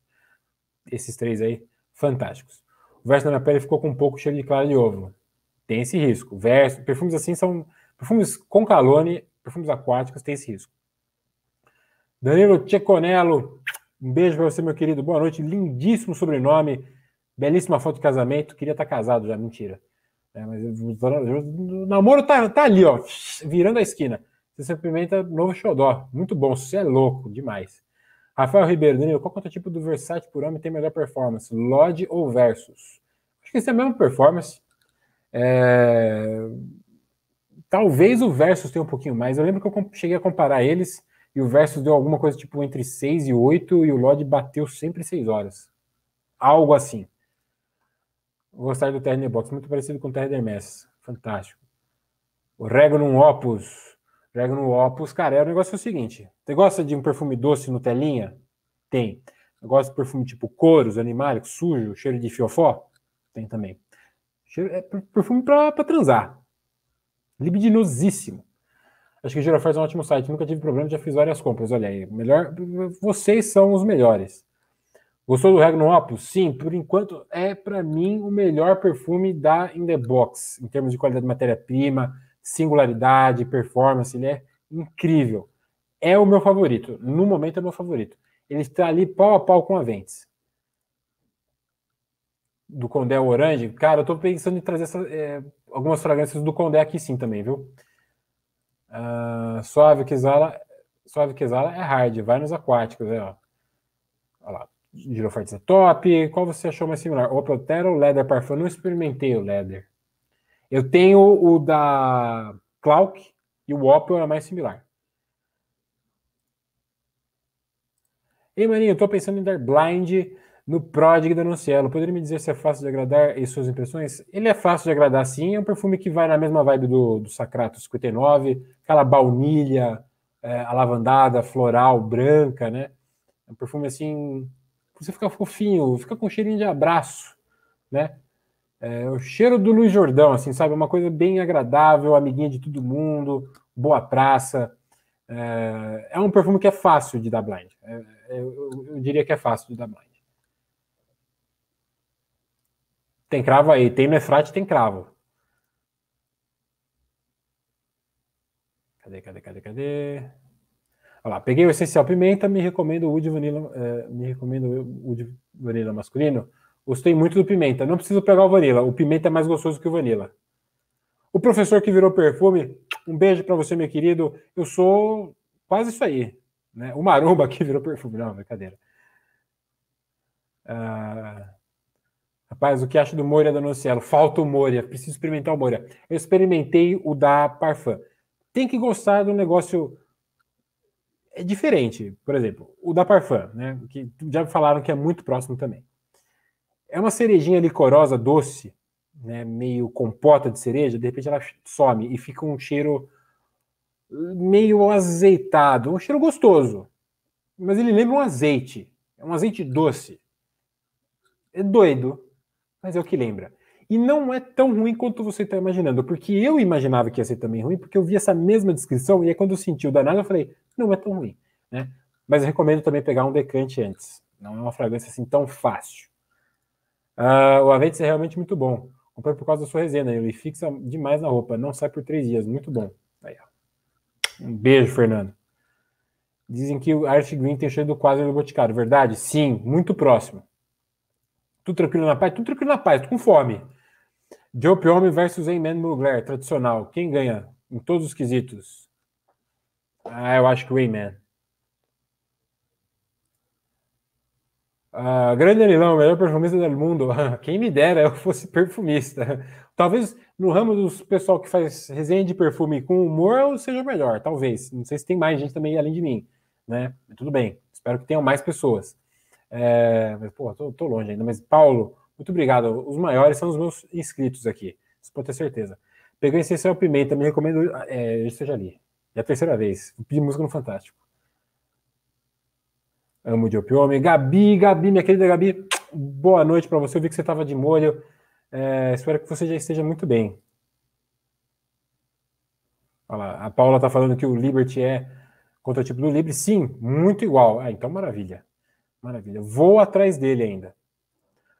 Esses três aí, fantásticos. O verso na minha pele ficou com um pouco cheiro de clara de ovo. Tem esse risco. Verso, perfumes assim são. Perfumes com calone, né? perfumes aquáticos, tem esse risco. Danilo Ceconello, um beijo para você, meu querido. Boa noite. Lindíssimo sobrenome. Belíssima foto de casamento. Queria estar tá casado já, mentira. É, mas o namoro tá, tá ali, ó, virando a esquina. Você Pimenta, novo xodó. Muito bom, você é louco demais. Rafael Ribeiro, Danilo, qual tipo do Versace por homem tem melhor performance? Lodge ou Versus? Acho que esse é a mesma performance. É... Talvez o Versus tenha um pouquinho mais. Eu lembro que eu cheguei a comparar eles e o Versus deu alguma coisa tipo entre 6 e 8 e o Lodge bateu sempre 6 horas. Algo assim. Gostar do Terner Box, muito parecido com o Terner Mess. Fantástico. O Regnum Opus. Regnum Opus, cara, é o negócio é o seguinte. Você gosta de um perfume doce no telinha? Tem. Você gosta de perfume tipo couros, animais sujo, cheiro de fiofó? Tem também. Cheiro, é perfume para transar. Libidinosíssimo. Acho que o Girafars é um ótimo site, nunca tive problema, já fiz várias compras. Olha aí, melhor. Vocês são os melhores. Gostou do No Opus? Sim, por enquanto é para mim o melhor perfume da In The Box, em termos de qualidade de matéria-prima, singularidade, performance, ele é incrível. É o meu favorito, no momento é o meu favorito. Ele está ali pau a pau com a Ventes. Do Condé Orange, cara, eu estou pensando em trazer essa, é, algumas fragrâncias do Condé aqui sim também, viu? Uh, suave Kizala, suave Kizala é hard, vai nos aquáticos, aí, é, ó. Olha lá. é top. Qual você achou mais similar? O Protero ou Leather Parfum? não experimentei o Leather. Eu tenho o da Clark e o Opel é mais similar. Ei, Marinho, eu tô pensando em dar blind no Prodig da Anunciello. Poderia me dizer se é fácil de agradar e suas impressões? Ele é fácil de agradar, sim. É um perfume que vai na mesma vibe do, do Sacrato 59, aquela baunilha é, alavandada, floral, branca, né? É um perfume assim, você fica fofinho, fica com um cheirinho de abraço, né? É, o cheiro do Luiz Jordão, assim, sabe? Uma coisa bem agradável, amiguinha de todo mundo, boa praça. É, é um perfume que é fácil de dar blind. É, é eu, eu, diria que é fácil de dar blind. Tem cravo aí, tem Mefrate, tem cravo. Cadê, cadê, cadê, cadê? Olha lá, peguei o essencial pimenta, me recomendo o de vanilla, é, me recomendo o wood vanilla masculino. Gostei muito do pimenta. Não preciso pegar o vanilla. O pimenta é mais gostoso que o vanilla. O professor que virou perfume, um beijo para você, meu querido. Eu sou quase isso aí. Né? O maromba que virou perfume. Não, brincadeira. Ah, rapaz, o que acha do moura da Nocielo? Falta o moura. Preciso experimentar o moura. Eu experimentei o da Parfum tem que gostar do negócio é diferente. Por exemplo, o da Parfum, né? Que já falaram que é muito próximo também. É uma cerejinha licorosa, doce, né? Meio compota de cereja. De repente ela some e fica um cheiro meio azeitado, um cheiro gostoso, mas ele lembra um azeite. É um azeite doce. É doido, mas é o que lembra. E não é tão ruim quanto você está imaginando, porque eu imaginava que ia ser também ruim, porque eu vi essa mesma descrição, e aí quando eu senti o danado, eu falei, não é tão ruim, né? Mas eu recomendo também pegar um decante antes. Não é uma fragrância assim tão fácil. Uh, o Aventes é realmente muito bom. Comprei por causa da sua resenha, ele fixa demais na roupa, não sai por três dias, muito bom. Aí, um beijo, Fernando. Dizem que o Irish Green tem cheiro do quase do Boticário, verdade? Sim, muito próximo. Tudo tranquilo na paz? Tudo tranquilo na paz, tô com fome. Joe Piome versus Amen Mugler, tradicional. Quem ganha? Em todos os quesitos. Ah, eu acho que o Amen. Uh, ah, grande Anilão, melhor perfumista do mundo. Quem me dera eu fosse perfumista. Talvez no ramo dos pessoal que faz resenha de perfume com humor eu seja melhor, talvez. Não sei se tem mais gente também além de mim, né? Tudo bem, espero que tenham mais pessoas. É, mas, pô, tô, tô longe ainda. Mas, Paulo, muito obrigado. Os maiores são os meus inscritos aqui. Isso pode ter certeza. Peguei Cecil Pimenta, me recomendo. É, esteja ali. É a terceira vez. Pedi música no Fantástico. Amo de Opiome. Gabi, Gabi, minha querida Gabi, boa noite para você. Eu vi que você estava de molho. É, espero que você já esteja muito bem. Olha lá, a Paula está falando que o Liberty é contra o tipo do Libre. Sim, muito igual. Ah, então maravilha. Maravilha. Vou atrás dele ainda.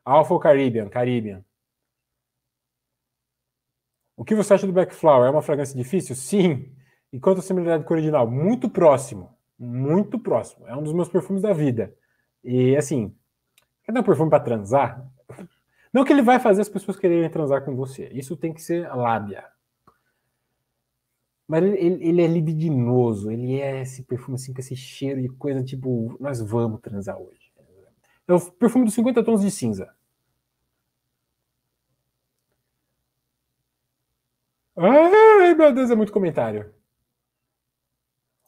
Alpha ou Caribbean? Caribbean. O que você acha do Black Flower? É uma fragrância difícil? Sim. E quanto à similaridade com o original? Muito próximo. Muito próximo. É um dos meus perfumes da vida. E assim, quer dar um perfume para transar? Não que ele vai fazer as pessoas quererem transar com você. Isso tem que ser lábia. Mas ele, ele, ele é libidinoso. Ele é esse perfume assim, com esse cheiro de coisa tipo, nós vamos transar hoje. É o perfume dos 50 tons de cinza. Ai, meu Deus, é muito comentário.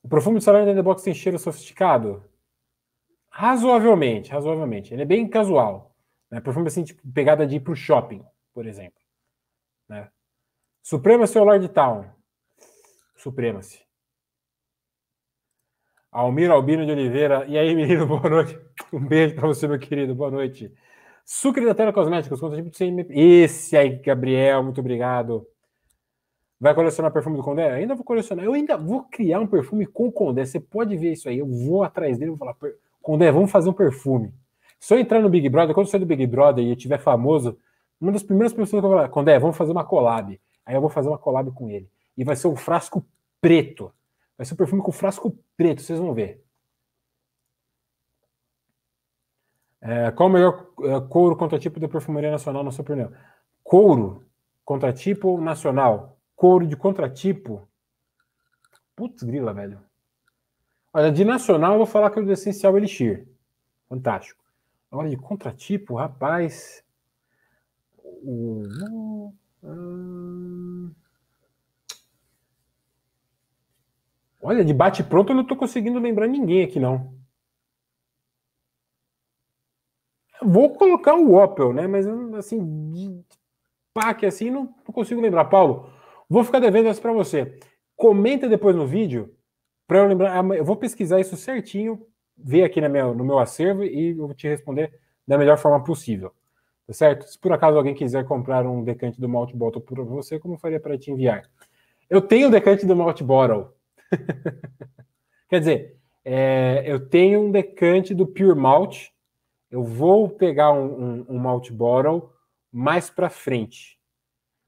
O perfume de Savage in the Box tem cheiro sofisticado? Razoavelmente, razoavelmente. Ele é bem casual. Né? Perfume assim, tipo, pegada de ir pro shopping, por exemplo. Né? Suprema-se ou Lord Town? Suprema-se. Almir Albino de Oliveira. E aí, menino, boa noite. Um beijo para você, meu querido. Boa noite. Sucre da tela Cosméticos, conta tipo de Esse aí, Gabriel, muito obrigado. Vai colecionar perfume do Condé? Ainda vou colecionar. Eu ainda vou criar um perfume com o Condé. Você pode ver isso aí. Eu vou atrás dele e vou falar: Condé, vamos fazer um perfume. Se eu entrar no Big Brother, quando eu sair do Big Brother e eu estiver famoso, uma das primeiras pessoas que eu vou falar: Condé, vamos fazer uma collab. Aí eu vou fazer uma collab com ele. E vai ser um frasco preto. Vai ser um perfume com frasco preto, vocês vão ver. É, qual o melhor couro contratipo da perfumaria nacional, na sua opinião? Couro contratipo nacional. Couro de contratipo. Putz, grila, velho. Olha, de nacional eu vou falar que é o do essencial Elixir. Fantástico. Olha de contratipo, rapaz. O. Hum... Olha, de bate-pronto eu não estou conseguindo lembrar ninguém aqui, não. vou colocar o Opel, né? Mas assim, de paque assim, não, consigo lembrar. Paulo, vou ficar devendo essa para você. Comenta depois no vídeo para eu lembrar. Eu vou pesquisar isso certinho, ver aqui na minha, no meu acervo e eu vou te responder da melhor forma possível. Tá certo? Se por acaso alguém quiser comprar um decante do Malt Bottle para você, como faria para te enviar? Eu tenho o decante do Malt Bottle. Quer dizer, é, eu tenho um decante do Pure Malt, eu vou pegar um, um, um Malt Bottle mais para frente.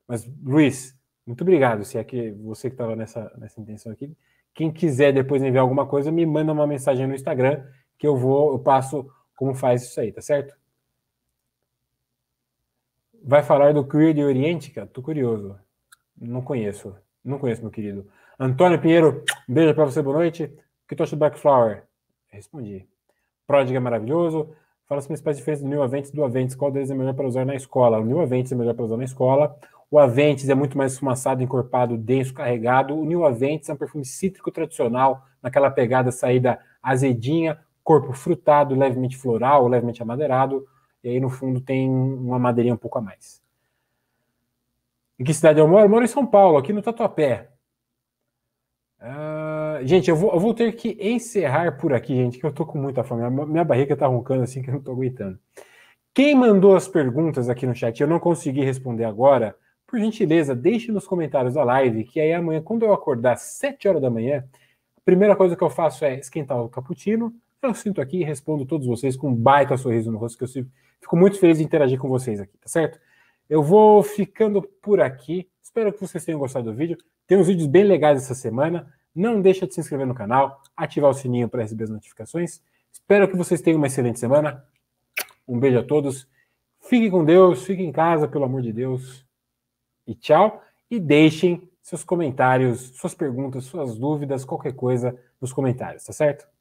Mas, Luiz, muito obrigado. Se é que você que estava nessa, nessa intenção aqui. Quem quiser depois enviar alguma coisa, me manda uma mensagem no Instagram que eu vou, eu passo como faz isso aí, tá certo? Vai falar do Queer de Oriente, cara? Tô curioso. Não conheço. Não conheço, meu querido. Antônio Pinheiro, beijo para você, boa noite. O que tu acha do Black Flower? Respondi. Prodigy é maravilhoso. Fala as principais diferenças do New Aventis e do Aventis. Qual deles é melhor para usar na escola? O New Aventis é melhor para usar na escola. O Aventis é muito mais esfumaçado, encorpado, denso, carregado. O New Aventis é um perfume cítrico tradicional, naquela pegada saída azedinha, corpo frutado, levemente floral, levemente amadeirado. E aí no fundo tem uma madeirinha um pouco a mais. Em que cidade eu moro? Eu moro em São Paulo, aqui no Tatuapé. Uh, gente, eu vou, eu vou, ter que encerrar por aqui, gente, que eu tô com muita fome. Minha, barriga tá roncando assim que eu não tô aguentando. Quem mandou as perguntas aqui no chat, eu não consegui responder agora, por gentileza, deixe nos comentários da live, que aí amanhã, quando eu acordar às 7 horas da manhã, a primeira coisa que eu faço é esquentar o cappuccino, eu sinto aqui e respondo todos vocês com um baita sorriso no rosto, que eu fico muito feliz de interagir com vocês aqui, tá certo? Eu vou ficando por aqui. Espero que vocês tenham gostado do vídeo. Tem uns vídeos bem legais essa semana. Não deixa de se inscrever no canal, ativar o sininho para receber as notificações. Espero que vocês tenham uma excelente semana. Um beijo a todos. Fiquem com Deus, fiquem em casa, pelo amor de Deus. E tchau. E deixem seus comentários, suas perguntas, suas dúvidas, qualquer coisa nos comentários, tá certo?